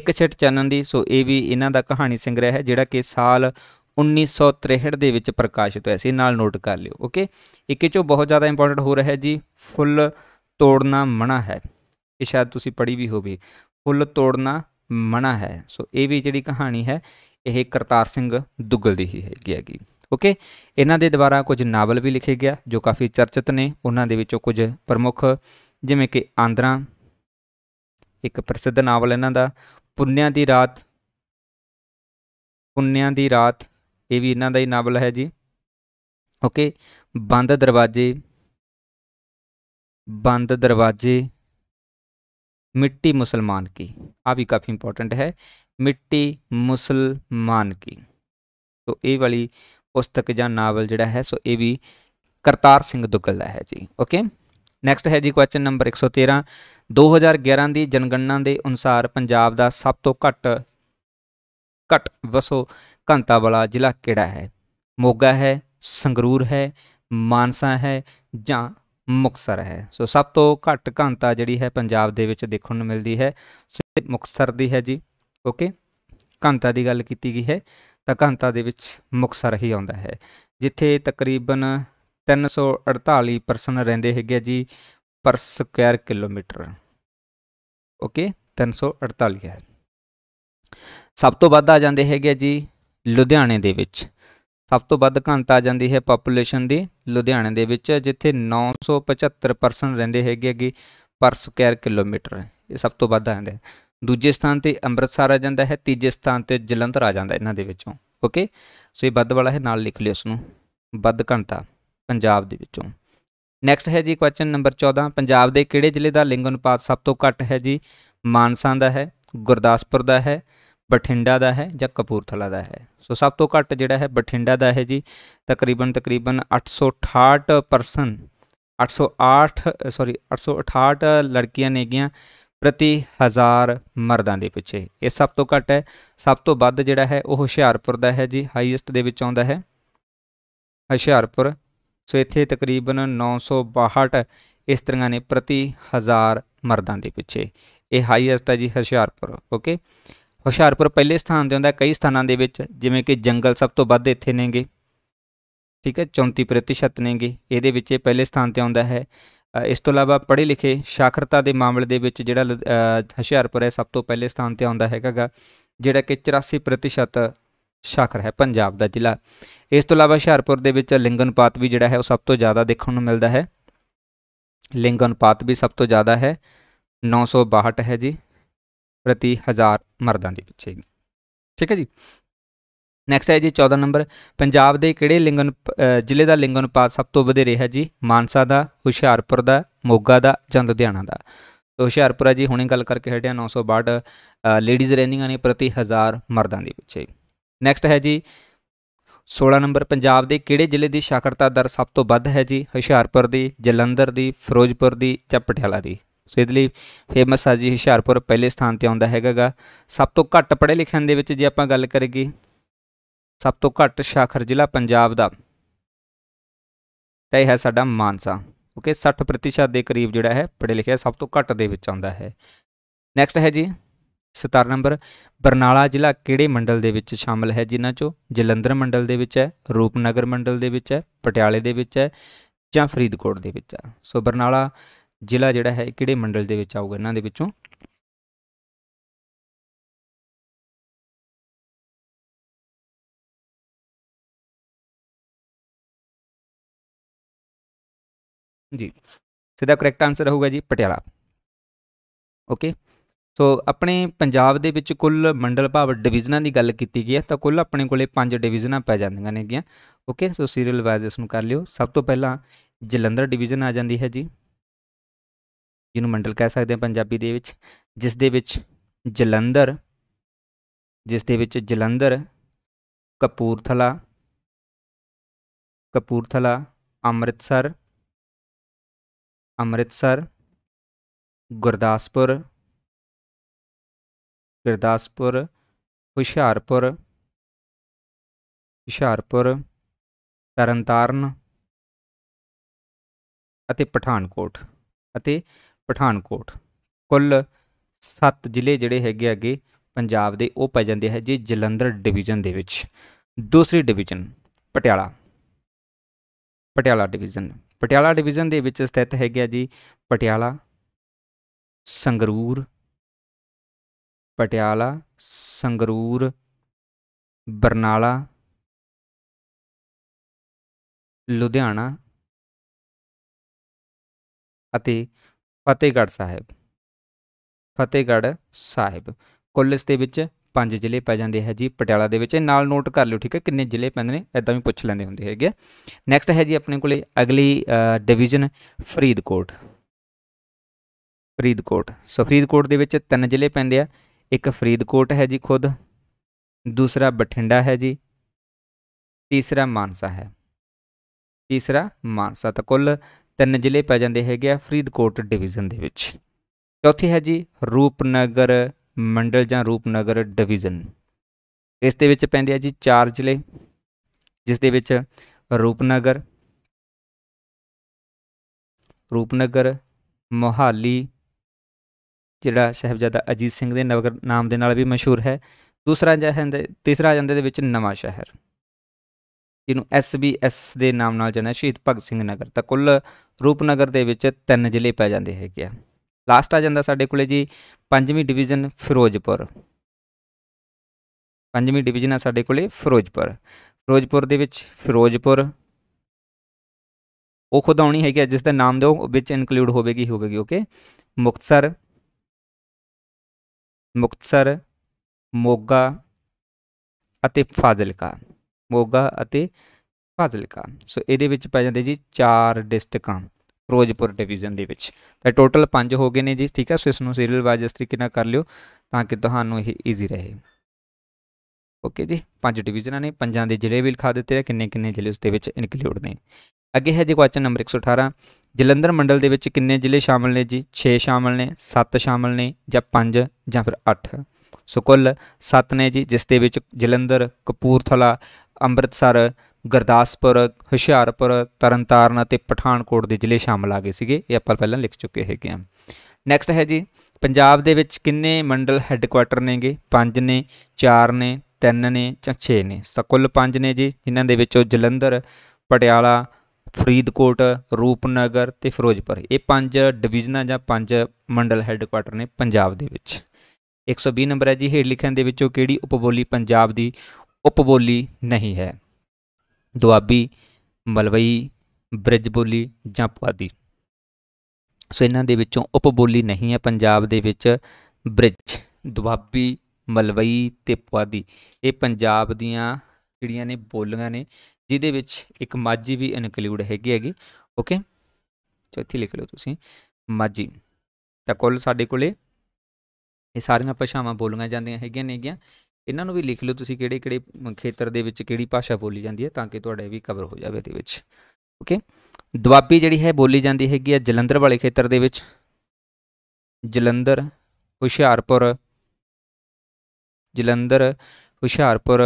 [SPEAKER 1] ਇੱਕ ਛਿਟ ਚੰਨਨ ਦੀ ਸੋ ਇਹ ਵੀ ਇਹਨਾਂ ਦਾ ਕਹਾਣੀ ਸੰਗ੍ਰਹਿ ਹੈ ਜਿਹੜਾ ਕਿ ਸਾਲ 1963 ਦੇ ਵਿੱਚ ਪ੍ਰਕਾਸ਼ਿਤ ਹੋਇਆ ਸੀ ਨਾਲ ਨੋਟ ਕਰ ਲਿਓ ਓਕੇ ਇੱਕੇ ਚੋਂ ਬਹੁਤ ਜ਼ਿਆਦਾ ਇੰਪੋਰਟੈਂਟ ਹੋ ਰਿਹਾ ਹੈ ਜੀ ਫੁੱਲ ਤੋੜਨਾ ਮਨਾ ਹੈ ਇਹ ਸ਼ਾਇਦ ਤੁਸੀਂ ਪੜ੍ਹੀ ਵੀ ਹੋਵੇ ਫੁੱਲ ਤੋੜਨਾ ਮਨਾ ਹੈ ਸੋ ਇਹ ਵੀ ਜਿਹੜੀ ਕਹਾਣੀ ਹੈ ਇਹ ਕਰਤਾਰ ਸਿੰਘ ਦੁੱਗਲ ਦੀ ਹੀ ਹੈਗੀ ਹੈਗੀ ਓਕੇ ਇਹਨਾਂ ਦੇ ਦੁਆਰਾ ਕੁਝ ਨਾਵਲ ਵੀ ਲਿਖੇ ਗਿਆ ਜੋ ਕਾਫੀ ਚਰਚਿਤ ਨੇ ਉਹਨਾਂ ਦੇ ਵਿੱਚੋਂ ਕੁਝ ਪ੍ਰਮੁੱਖ ਜਿਵੇਂ ਕਿ ਆਂਦਰਾ ਇੱਕ ਪ੍ਰਸਿੱਧ ਨਾਵਲ ਇਹਨਾਂ ਦਾ ਪੁੰਨਿਆਂ ਦੀ ਰਾਤ ਪੁੰਨਿਆਂ ਦੀ ਰਾਤ ਇਹ ਵੀ ਇਹਨਾਂ ਦਾ ਹੀ ਨਾਵਲ ਹੈ ਜੀ ਓਕੇ ਬੰਦ ਦਰਵਾਜ਼ੇ ਬੰਦ ਦਰਵਾਜ਼ੇ मिट्टी मुसलमान की आप भी काफ़ी इंपॉर्टेंट है ਮਿੱਟੀ ਮੁਸਲਮਾਨ ਕੀ ਸੋ ਇਹ ਵਾਲੀ ਪੁਸਤਕ ਜਾਂ ਨਾਵਲ ਜਿਹੜਾ ਹੈ ਸੋ ਇਹ ਵੀ ਕਰਤਾਰ ਸਿੰਘ ਦੁੱਗਲ ਦਾ ਹੈ ਜੀ ਓਕੇ ਨੈਕਸਟ ਹੈ ਜੀ ਕੁਐਸਚਨ ਨੰਬਰ 113 2011 ਦੀ ਜਨਗਣਨਾ ਦੇ ਅਨੁਸਾਰ ਪੰਜਾਬ ਦਾ ਸਭ ਤੋਂ ਘੱਟ ਘੱਟ ਵਸੋ ਘੰਤਾ ਵਾਲਾ ਜ਼ਿਲ੍ਹਾ ਕਿਹੜਾ ਹੈ ਮੋਗਾ ਹੈ ਸੰਗਰੂਰ ਹੈ ਮਾਨਸਾ ਹੈ ਜਾਂ ਮੁਕਸਰ ਹੈ ਸੋ ਸਭ ਤੋਂ ਘੱਟ ਘਣਤਾ ਜਿਹੜੀ ਹੈ ਪੰਜਾਬ ਦੇ ਵਿੱਚ ਦੇਖਣ ਨੂੰ ਮਿਲਦੀ ਹੈ ਮੁਕਸਰ ਦੀ ਹੈ ਜੀ ਓਕੇ ਘਣਤਾ ਦੀ ਗੱਲ ਕੀਤੀ ਗਈ ਹੈ ਤਾਂ ਘਣਤਾ ਦੇ ਵਿੱਚ ਮੁਕਸਰ ਹੀ ਆਉਂਦਾ ਹੈ ਜਿੱਥੇ ਤਕਰੀਬਨ 348 ਪਰਸਨ ਰਹਿੰਦੇ ਹੈਗੇ ਜੀ ਪਰ ਸਕੁਅਰ ਕਿਲੋਮੀਟਰ ਓਕੇ 348 ਹੈ ਸਭ ਤੋਂ ਵੱਧ ਆ ਜਾਂਦੇ ਹੈਗੇ ਜੀ ਲੁਧਿਆਣੇ ਦੇ ਵਿੱਚ ਸਭ ਤੋਂ ਵੱਧ ਘਣਤਾ ਆ ਜਾਂਦੀ ਹੈ ਪੋਪੂਲੇਸ਼ਨ ਦੀ ਲੁਧਿਆਣੇ ਦੇ ਵਿੱਚ ਜਿੱਥੇ 975 ਪਰਸਨ ਰਹਿੰਦੇ ਹੈਗੇ ਅੱਗੇ ਪਰ ਸਕੁਅਰ ਕਿਲੋਮੀਟਰ ਇਹ ਸਭ ਤੋਂ ਵੱਧ ਆਉਂਦਾ ਹੈ ਦੂਜੇ ਸਥਾਨ ਤੇ ਅੰਮ੍ਰਿਤਸਰ ਆ ਜਾਂਦਾ ਹੈ ਤੀਜੇ ਸਥਾਨ ਤੇ ਜਲੰਧਰ ਆ ਜਾਂਦਾ ਇਹਨਾਂ ਦੇ ਵਿੱਚੋਂ ਓਕੇ ਸੋ ਇਹ ਵੱਧ ਵਾਲਾ ਹੈ ਨਾਲ ਲਿਖ ਲਿਓ ਉਸ ਨੂੰ ਵੱਧ ਘਣਤਾ ਪੰਜਾਬ ਦੇ ਵਿੱਚੋਂ ਨੈਕਸਟ ਹੈ ਜੀ ਕੁਐਸਚਨ ਨੰਬਰ 14 ਪੰਜਾਬ ਦੇ ਕਿਹੜੇ ਜ਼ਿਲ੍ਹੇ ਦਾ ਲਿੰਗ ਅਨੁਪਾਤ ਸਭ ਤੋਂ ਘੱਟ ਹੈ ਜੀ ਮਾਨਸਾ ਦਾ ਹੈ ਗੁਰਦਾਸਪੁਰ ਦਾ ਹੈ ਬਠਿੰਡਾ ਦਾ ਹੈ ਜਾਂ ਕਪੂਰਥਲਾ ਦਾ ਹੈ ਸੋ ਸਭ ਤੋਂ ਘੱਟ ਜਿਹੜਾ ਹੈ ਬਠਿੰਡਾ ਦਾ ਹੈ ਜੀ ਤਕਰੀਬਨ ਤਕਰੀਬਨ 868 ਪਰਸਨ 808 ਸੌਰੀ 868 ਲੜਕੀਆਂ ਨੇਗੀਆਂ ਪ੍ਰਤੀ ਹਜ਼ਾਰ ਮਰਦਾਂ ਦੇ ਪਿੱਛੇ ਇਹ ਸਭ ਤੋਂ ਘੱਟ ਹੈ ਸਭ ਤੋਂ ਵੱਧ ਜਿਹੜਾ ਹੈ ਉਹ ਹੁਸ਼ਿਆਰਪੁਰ ਦਾ ਹੈ ਜੀ ਹਾਈਐਸਟ ਦੇ ਵਿੱਚ ਆਉਂਦਾ ਹੈ ਹੁਸ਼ਿਆਰਪੁਰ ਸੋ ਇੱਥੇ ਤਕਰੀਬਨ 962 ਇਸਤਰੀਆਂ ਨੇ ਪ੍ਰਤੀ ਹਜ਼ਾਰ ਮਰਦਾਂ ਦੇ ਪਿੱਛੇ ਇਹ ਹਾਈਐਸਟ ਹੈ ਜੀ ਹੁਸ਼ਿਆਰਪੁਰ ਓਕੇ ਹੁਸ਼ਿਆਰਪੁਰ ਪਹਿਲੇ ਸਥਾਨ ਤੇ ਹੁੰਦਾ ਕਈ ਸਥਾਨਾਂ ਦੇ ਵਿੱਚ ਜਿਵੇਂ ਕਿ ਜੰਗਲ ਸਭ ਤੋਂ ਵੱਧ ਇੱਥੇ ਨੇਗੇ ਠੀਕ ਹੈ 34% ਨੇਗੇ ਇਹਦੇ ਵਿੱਚ ਇਹ ਪਹਿਲੇ ਸਥਾਨ ਤੇ ਆਉਂਦਾ ਹੈ ਇਸ ਤੋਂ ਇਲਾਵਾ ਪੜ੍ਹੇ ਲਿਖੇ ਸਾਖਰਤਾ ਦੇ ਮਾਮਲੇ ਦੇ ਵਿੱਚ ਜਿਹੜਾ ਹੁਸ਼ਿਆਰਪੁਰ ਹੈ ਸਭ ਤੋਂ ਪਹਿਲੇ ਸਥਾਨ ਤੇ ਆਉਂਦਾ ਹੈਗਾ ਜਿਹੜਾ ਕਿ 84% ਸਾਖਰ ਹੈ ਪੰਜਾਬ ਦਾ ਜ਼ਿਲ੍ਹਾ ਇਸ ਤੋਂ ਇਲਾਵਾ ਹੁਸ਼ਿਆਰਪੁਰ ਦੇ ਵਿੱਚ ਲਿੰਗਨਪਾਤ ਵੀ ਜਿਹੜਾ ਹੈ ਉਹ ਸਭ ਤੋਂ ਜ਼ਿਆਦਾ ਦੇਖਣ ਨੂੰ ਮਿਲਦਾ ਹੈ ਲਿੰਗਨਪਾਤ ਵੀ ਸਭ ਤੋਂ ਜ਼ਿਆਦਾ ਹੈ 962 ਹੈ ਜੀ ਪ੍ਰਤੀ 1000 ਮਰਦਾਂ ਦੇ ਪਿੱਛੇ ਠੀਕ ਹੈ ਜੀ ਨੈਕਸਟ ਹੈ ਜੀ 14 ਨੰਬਰ ਪੰਜਾਬ ਦੇ ਕਿਹੜੇ ਲਿੰਗ ਜ਼ਿਲ੍ਹੇ ਦਾ ਲਿੰਗ ਪਾਤ ਸਭ ਤੋਂ ਵਧੇਰੇ ਹੈ ਜੀ ਮਾਨਸਾ ਦਾ ਹੁਸ਼ਿਆਰਪੁਰ ਦਾ ਮੋਗਾ ਦਾ ਜਾਂ ਲੁਧਿਆਣਾ ਦਾ ਹੁਸ਼ਿਆਰਪੁਰਾ ਜੀ ਹੁਣੇ ਗੱਲ ਕਰਕੇ ਹਟਿਆ 962 ਲੇਡੀਜ਼ ਰਹਿੰਦੀਆਂ ਨੇ ਪ੍ਰਤੀ ਹਜ਼ਾਰ ਮਰਦਾਂ ਦੇ ਪਿੱਛੇ ਨੈਕਸਟ ਹੈ ਜੀ 16 ਨੰਬਰ ਪੰਜਾਬ ਦੇ ਕਿਹੜੇ ਜ਼ਿਲ੍ਹੇ ਦੀ ਸਾਖਰਤਾ ਦਰ ਸਭ ਤੋਂ ਵੱਧ ਹੈ ਜੀ ਹੁਸ਼ਿਆਰਪੁਰ ਦੀ ਜਲੰਧਰ ਦੀ ਫਿਰੋਜ਼ਪੁਰ ਦੀ ਜਾਂ ਪਟਿਆਲਾ ਦੀ ਸੋ ਇਹਦੇ ਲਈ ਫੇਮਸ ਆ ਜੀ ਹੁਸ਼ਿਆਰਪੁਰ ਪਹਿਲੇ ਸਥਾਨ ਤੇ ਆਉਂਦਾ ਹੈਗਾਗਾ ਸਭ ਤੋਂ ਘੱਟ ਪੜ੍ਹੇ ਲਿਖਿਆਂ ਦੇ ਵਿੱਚ ਜੇ ਆਪਾਂ ਗੱਲ ਕਰੀਏ ਸਭ ਤੋਂ ਘੱਟ ਸ਼ਾਖਰ ਜ਼ਿਲ੍ਹਾ ਪੰਜਾਬ ਦਾ ਤੇ ਹੈ ਸਾਡਾ ਮਾਨਸਾ ਓਕੇ 60% ਦੇ ਕਰੀਬ ਜਿਹੜਾ ਹੈ ਪੜ੍ਹੇ ਲਿਖਿਆ ਸਭ ਤੋਂ ਘੱਟ ਦੇ ਵਿੱਚ ਆਉਂਦਾ ਹੈ ਨੈਕਸਟ ਹੈ ਜੀ 17 ਨੰਬਰ ਬਰਨਾਲਾ ਜ਼ਿਲ੍ਹਾ ਕਿਹੜੇ ਮੰਡਲ ਦੇ ਵਿੱਚ ਸ਼ਾਮਲ ਹੈ ਜਿਨ੍ਹਾਂ ਚੋਂ ਜਲੰਧਰ ਮੰਡਲ ਦੇ ਵਿੱਚ ਹੈ ਰੂਪਨਗਰ ਮੰਡਲ ਦੇ ਵਿੱਚ ਹੈ ਪਟਿਆਲੇ ਦੇ ਵਿੱਚ ਹੈ ਜਾਂ ਫਰੀਦਕੋਟ ਦੇ ਵਿੱਚ ਹੈ ਸੋ ਬਰਨਾਲਾ ਜ਼ਿਲ੍ਹਾ ਜਿਹੜਾ ਹੈ ਕਿਹੜੇ ਮੰਡਲ ਦੇ ਵਿੱਚ ਆਊਗਾ ਇਹਨਾਂ ਦੇ ਵਿੱਚੋਂ
[SPEAKER 3] ਜੀ ਸਿੱਧਾ ਕਰੈਕਟ ਆਨਸਰ ਹੋਊਗਾ
[SPEAKER 2] ਜੀ
[SPEAKER 1] ਪਟਿਆਲਾ ਓਕੇ ਸੋ ਆਪਣੇ ਪੰਜਾਬ ਦੇ ਵਿੱਚ ਕੁੱਲ ਮੰਡਲ ਭਾਵ ਡਿਵੀਜ਼ਨਾਂ ਦੀ ਗੱਲ ਕੀਤੀ ਗਈ ਹੈ ਤਾਂ ਕੁੱਲ ਆਪਣੇ ਕੋਲੇ ਪੰਜ ਡਿਵੀਜ਼ਨਾਂ ਪੈ ਜਾਂਦੀਆਂ ਨੇਗੀਆਂ ਓਕੇ ਸੋ ਸੀਰੀਅਲ ਵਾਈਜ਼ ਇਸ ਨੂੰ ਕਰ ਲਿਓ ਸਭ ਤੋਂ ਪਹਿਲਾਂ ਜਲੰਧਰ ਡਿਵੀਜ਼ਨ ਆ ਜਾਂਦੀ ਹੈ ਜੀ ਜਿਹਨੂੰ ਮੰਡਲ ਕਹਿ ਸਕਦੇ ਆ ਪੰਜਾਬੀ ਦੇ ਵਿੱਚ ਜਿਸ ਦੇ ਵਿੱਚ ਜਲੰਧਰ ਜਿਸ ਦੇ ਵਿੱਚ ਜਲੰਧਰ ਕਪੂਰਥਲਾ
[SPEAKER 2] ਕਪੂਰਥਲਾ ਅੰਮ੍ਰਿਤਸਰ ਅੰਮ੍ਰਿਤਸਰ ਗੁਰਦਾਸਪੁਰ ਗੁਰਦਾਸਪੁਰ
[SPEAKER 3] ਹੁਸ਼ਿਆਰਪੁਰ ਹੁਸ਼ਿਆਰਪੁਰ
[SPEAKER 1] ਤਰਨਤਾਰਨ ਅਤੇ ਪਠਾਨਕੋਟ ਅਤੇ ਪਠਾਨਕੋਟ ਕੁੱਲ 7 ਜ਼ਿਲ੍ਹੇ ਜਿਹੜੇ ਹੈਗੇ ਅੱਗੇ ਪੰਜਾਬ ਦੇ ਉਹ ਪੈ ਜਾਂਦੇ ਹੈ ਜੀ ਜਲੰਧਰ ਡਿਵੀਜ਼ਨ ਦੇ ਵਿੱਚ ਦੂਸਰੀ division Patiala Patiala division Patiala division ਦੇ ਵਿੱਚ ਸਥਿਤ ਹੈਗਾ ਜੀ ਪਟਿਆਲਾ ਸੰਗਰੂਰ ਪਟਿਆਲਾ
[SPEAKER 3] ਸੰਗਰੂਰ ਬਰਨਾਲਾ ਲੁਧਿਆਣਾ ਅਤੇ
[SPEAKER 1] ਫਤਿਹਗੜ੍ਹ ਸਾਹਿਬ ਫਤਿਹਗੜ੍ਹ ਸਾਹਿਬ ਕੁੱਲ ਇਸ ਦੇ ਵਿੱਚ ਪੰਜ ਜ਼ਿਲ੍ਹੇ ਪੈ ਜਾਂਦੇ ਹੈ ਜੀ ਪਟਿਆਲਾ ਦੇ ਵਿੱਚ ਨਾਲ ਨੋਟ ਕਰ ਲਿਓ ਠੀਕ ਹੈ ਕਿੰਨੇ ਜ਼ਿਲ੍ਹੇ ਪੈਂਦੇ ਨੇ ਐਦਾਂ ਵੀ ਪੁੱਛ ਲੈਂਦੇ ਹੁੰਦੇ ਹੈਗੇ ਨੈਕਸਟ ਹੈ ਜੀ ਆਪਣੇ ਕੋਲੇ ਅਗਲੀ ਡਿਵੀਜ਼ਨ ਫਰੀਦਕੋਟ ਫਰੀਦਕੋਟ ਸੋ ਫਰੀਦਕੋਟ ਦੇ ਵਿੱਚ ਤਿੰਨ ਜ਼ਿਲ੍ਹੇ ਪੈਂਦੇ ਆ ਇੱਕ ਫਰੀਦਕੋਟ ਹੈ ਜੀ ਖੁਦ ਦੂਸਰਾ ਬਠਿੰਡਾ ਹੈ ਜੀ ਤੀਸਰਾ ਮਾਨਸਾ ਹੈ ਤੀਸਰਾ ਮਾਨਸਾ ਤਾਂ ਕੁੱਲ ਤਿੰਨ ਜ਼ਿਲ੍ਹੇ ਪੈ ਜਾਂਦੇ ਹੈਗੇ ਆ ਫਰੀਦਕੋਟ ਡਿਵੀਜ਼ਨ ਦੇ ਵਿੱਚ ਚੌਥੀ ਹੈ ਜੀ ਰੂਪਨਗਰ ਮੰਡਲ ਜਾਂ ਰੂਪਨਗਰ ਡਿਵੀਜ਼ਨ ਇਸ ਦੇ ਵਿੱਚ ਪੈਂਦੇ ਆ ਜੀ ਚਾਰ ਜ਼ਿਲ੍ਹੇ ਜਿਸ ਦੇ ਵਿੱਚ ਰੂਪਨਗਰ ਰੂਪਨਗਰ ਮੋਹਾਲੀ ਜਿਹੜਾ ਸਹਿਬਜ਼ਾਦਾ ਅਜੀਤ ਸਿੰਘ ਦੇ ਨਗਰ ਨਾਮ ਦੇ ਨਾਲ ਵੀ ਮਸ਼ਹੂਰ ਹੈ ਦੂਸਰਾ ਜਾਂ ਹੈ ਤੀਸਰਾ ਜਾਂਦੇ ਦੇ ਵਿੱਚ ਨਵਾਂ ਸ਼ਹਿਰ ਜਿਹਨੂੰ SBS ਦੇ ਨਾਮ ਨਾਲ ਜਾਣਿਆ ਸ਼ਹੀਦ ਭਗਤ ਸਿੰਘ ਨਗਰ ਤਾਂ ਕੁੱਲ ਰੂਪਨਗਰ ਦੇ ਵਿੱਚ ਤਿੰਨ ਜ਼ਿਲ੍ਹੇ ਪੈ ਜਾਂਦੇ ਹੈਗੇ ਆ ਲਾਸਟ ਆ ਜਾਂਦਾ ਸਾਡੇ ਕੋਲੇ ਜੀ ਪੰਜਵੀਂ ਡਿਵੀਜ਼ਨ ਫਿਰੋਜ਼ਪੁਰ ਪੰਜਵੀਂ ਡਿਵੀਜ਼ਨ ਆ ਸਾਡੇ ਕੋਲੇ ਫਿਰੋਜ਼ਪੁਰ ਫਿਰੋਜ਼ਪੁਰ ਦੇ ਵਿੱਚ ਫਿਰੋਜ਼ਪੁਰ ਉਹ ਖੁਦ ਆਉਣੀ ਹੈਗੀ ਜਿਸ ਦਾ ਨਾਮ ਦਿਓ ਵਿੱਚ ਇਨਕਲੂਡ ਹੋਵੇਗੀ ਹੋਵੇਗੀ ਓਕੇ
[SPEAKER 2] ਮੁਕਤਸਰ ਮੁਕਤਸਰ
[SPEAKER 1] ਮੋਗਾ ਅਤੇ ਫਾਜ਼ਿਲਕਾ ਮੋਗਾ ਅਤੇ ਫਾਜ਼ਿਲਕਾ ਸੋ ਇਹਦੇ ਵਿੱਚ ਪੈ ਜਾਂਦੇ ਜੀ ਚਾਰ ਡਿਸਟ੍ਰਿਕਾਂ ਫਿਰੋਜ਼ਪੁਰ ਡਿਵੀਜ਼ਨ ਦੇ ਵਿੱਚ ਤਾਂ ਟੋਟਲ 5 ਹੋ ਗਏ ਨੇ ਜੀ ਠੀਕ ਹੈ ਸੋ ਇਸ ਨੂੰ ਸੀਰੀਅਲ ਵਾਈਜ਼ ਇਸ ਤਰੀਕੇ ਨਾਲ ਕਰ ਲਿਓ ਤਾਂ ਕਿ ਤੁਹਾਨੂੰ ਇਹ ਈਜ਼ੀ ਰਹੇ ਓਕੇ ਜੀ ਪੰਜ ਡਿਵੀਜ਼ਨਾਂ ਨੇ ਪੰਜਾਂ ਦੇ ਜ਼ਿਲ੍ਹੇ ਵੀ ਲਿਖਾ ਦਿੱਤੇ ਆ ਕਿੰਨੇ ਕਿੰਨੇ ਜ਼ਿਲ੍ਹੇ ਉਸ ਦੇ ਵਿੱਚ ਇਨਕਲੂਡ ਨੇ ਅੱਗੇ ਹੈ ਜੀ ਕੁਐਸਚਨ ਨੰਬਰ 118 ਜਲੰਧਰ ਮੰਡਲ ਦੇ ਵਿੱਚ ਕਿੰਨੇ ਜ਼ਿਲ੍ਹੇ ਸ਼ਾਮਲ ਨੇ ਜੀ 6 ਸ਼ਾਮਲ ਨੇ 7 ਸ਼ਾਮਲ ਨੇ ਜਾਂ 5 ਜਾਂ ਫਿਰ 8 ਸੋ ਕੁੱਲ 7 ਨੇ ਜੀ ਜਿਸ ਦੇ ਵਿੱਚ ਜਲੰਧਰ ਕਪੂਰਥਲਾ ਅੰਮ੍ਰਿਤਸਰ ਗੁਰਦਾਸਪੁਰ ਹੁਸ਼ਿਆਰਪੁਰ ਤਰਨਤਾਰਨ ਅਤੇ ਪਠਾਨਕੋਟ ਦੇ ਜ਼ਿਲ੍ਹੇ ਸ਼ਾਮਲ ਆ ਗਏ ਸੀਗੇ ਇਹ ਆਪਾਂ ਪਹਿਲਾਂ ਲਿਖ ਚੁੱਕੇ ਹੈਗੇ ਆ ਨੈਕਸਟ ਹੈ ਜੀ ਪੰਜਾਬ ਦੇ ਵਿੱਚ ਕਿੰਨੇ ਮੰਡਲ ਹੈੱਡਕੁਆਟਰ ਨੇਗੇ 5 ਨੇ 4 ਨੇ 3 ਨੇ ਜਾਂ 6 ਨੇ ਸਕੁੱਲ 5 ਨੇ ਜੀ ਇਹਨਾਂ ਦੇ ਵਿੱਚੋਂ ਜਲੰਧਰ ਪਟਿਆਲਾ ਫਰੀਦਕੋਟ ਰੂਪਨਗਰ ਤੇ ਫਿਰੋਜ਼ਪੁਰ ਇਹ ਪੰਜ ਡਿਵੀਜ਼ਨਾਂ ਜਾਂ ਪੰਜ ਮੰਡਲ ਹੈੱਡਕੁਆਟਰ ਨੇ ਪੰਜਾਬ ਦੇ ਵਿੱਚ 120 ਨੰਬਰ ਹੈ ਜੀ ਹੇਠ ਲਿਖਿਆਂ ਦੇ ਵਿੱਚੋਂ ਕਿਹੜੀ ਉਪਬੋਲੀ ਪੰਜਾਬ ਦੀ ਉਪਬੋਲੀ ਨਹੀਂ ਹੈ ਦੁਆਬੀ ਮਲਵਈ ਬ੍ਰਿਜ ਬੋਲੀ ਜਾਂ ਪੁਆਧੀ ਸੋ ਇਹਨਾਂ ਦੇ ਵਿੱਚੋਂ ਉਪਬੋਲੀ ਨਹੀਂ ਹੈ ਪੰਜਾਬ ਦੇ ਵਿੱਚ ਬ੍ਰਿਜ ਦੁਆਬੀ ਮਲਵਈ ਤੇ ਪੁਆਧੀ ਇਹ ਪੰਜਾਬ ਦੀਆਂ ਜਿਹੜੀਆਂ ਨੇ ਬੋਲੀਆਂ ਨੇ ਜਿਹਦੇ ਵਿੱਚ ਇੱਕ ਮਾਝੀ ਵੀ ਇਨਕਲੂਡ ਹੈਗੀ ਹੈਗੀ ਓਕੇ ਚੌਥੀ ਲਿਖ ਲਓ ਤੁਸੀਂ ਮਾਝੀ ਤਾਂ ਕੁੱਲ ਸਾਡੇ ਕੋਲੇ ਇਹ ਸਾਰੀਆਂ ਭਾਸ਼ਾਵਾਂ ਬੋਲੀਆਂ ਜਾਂਦੀਆਂ ਹੈਗੀਆਂ ਨੇਗੀਆਂ ਇਹਨਾਂ ਨੂੰ ਵੀ ਲਿਖ ਲਓ ਤੁਸੀਂ ਕਿਹੜੇ ਕਿਹੜੇ ਖੇਤਰ ਦੇ ਵਿੱਚ ਕਿਹੜੀ ਭਾਸ਼ਾ ਬੋਲੀ ਜਾਂਦੀ ਹੈ ਤਾਂ ਕਿ ਤੁਹਾਡਾ ਵੀ ਕਵਰ ਹੋ ਜਾਵੇ ਇਹਦੇ ਵਿੱਚ ਓਕੇ ਦੁਆਬੀ ਜਿਹੜੀ ਹੈ ਬੋਲੀ ਜਾਂਦੀ ਹੈਗੀ ਆ ਜਲੰਧਰ ਵਾਲੇ ਖੇਤਰ ਦੇ ਵਿੱਚ ਜਲੰਧਰ ਹੁਸ਼ਿਆਰਪੁਰ ਜਲੰਧਰ ਹੁਸ਼ਿਆਰਪੁਰ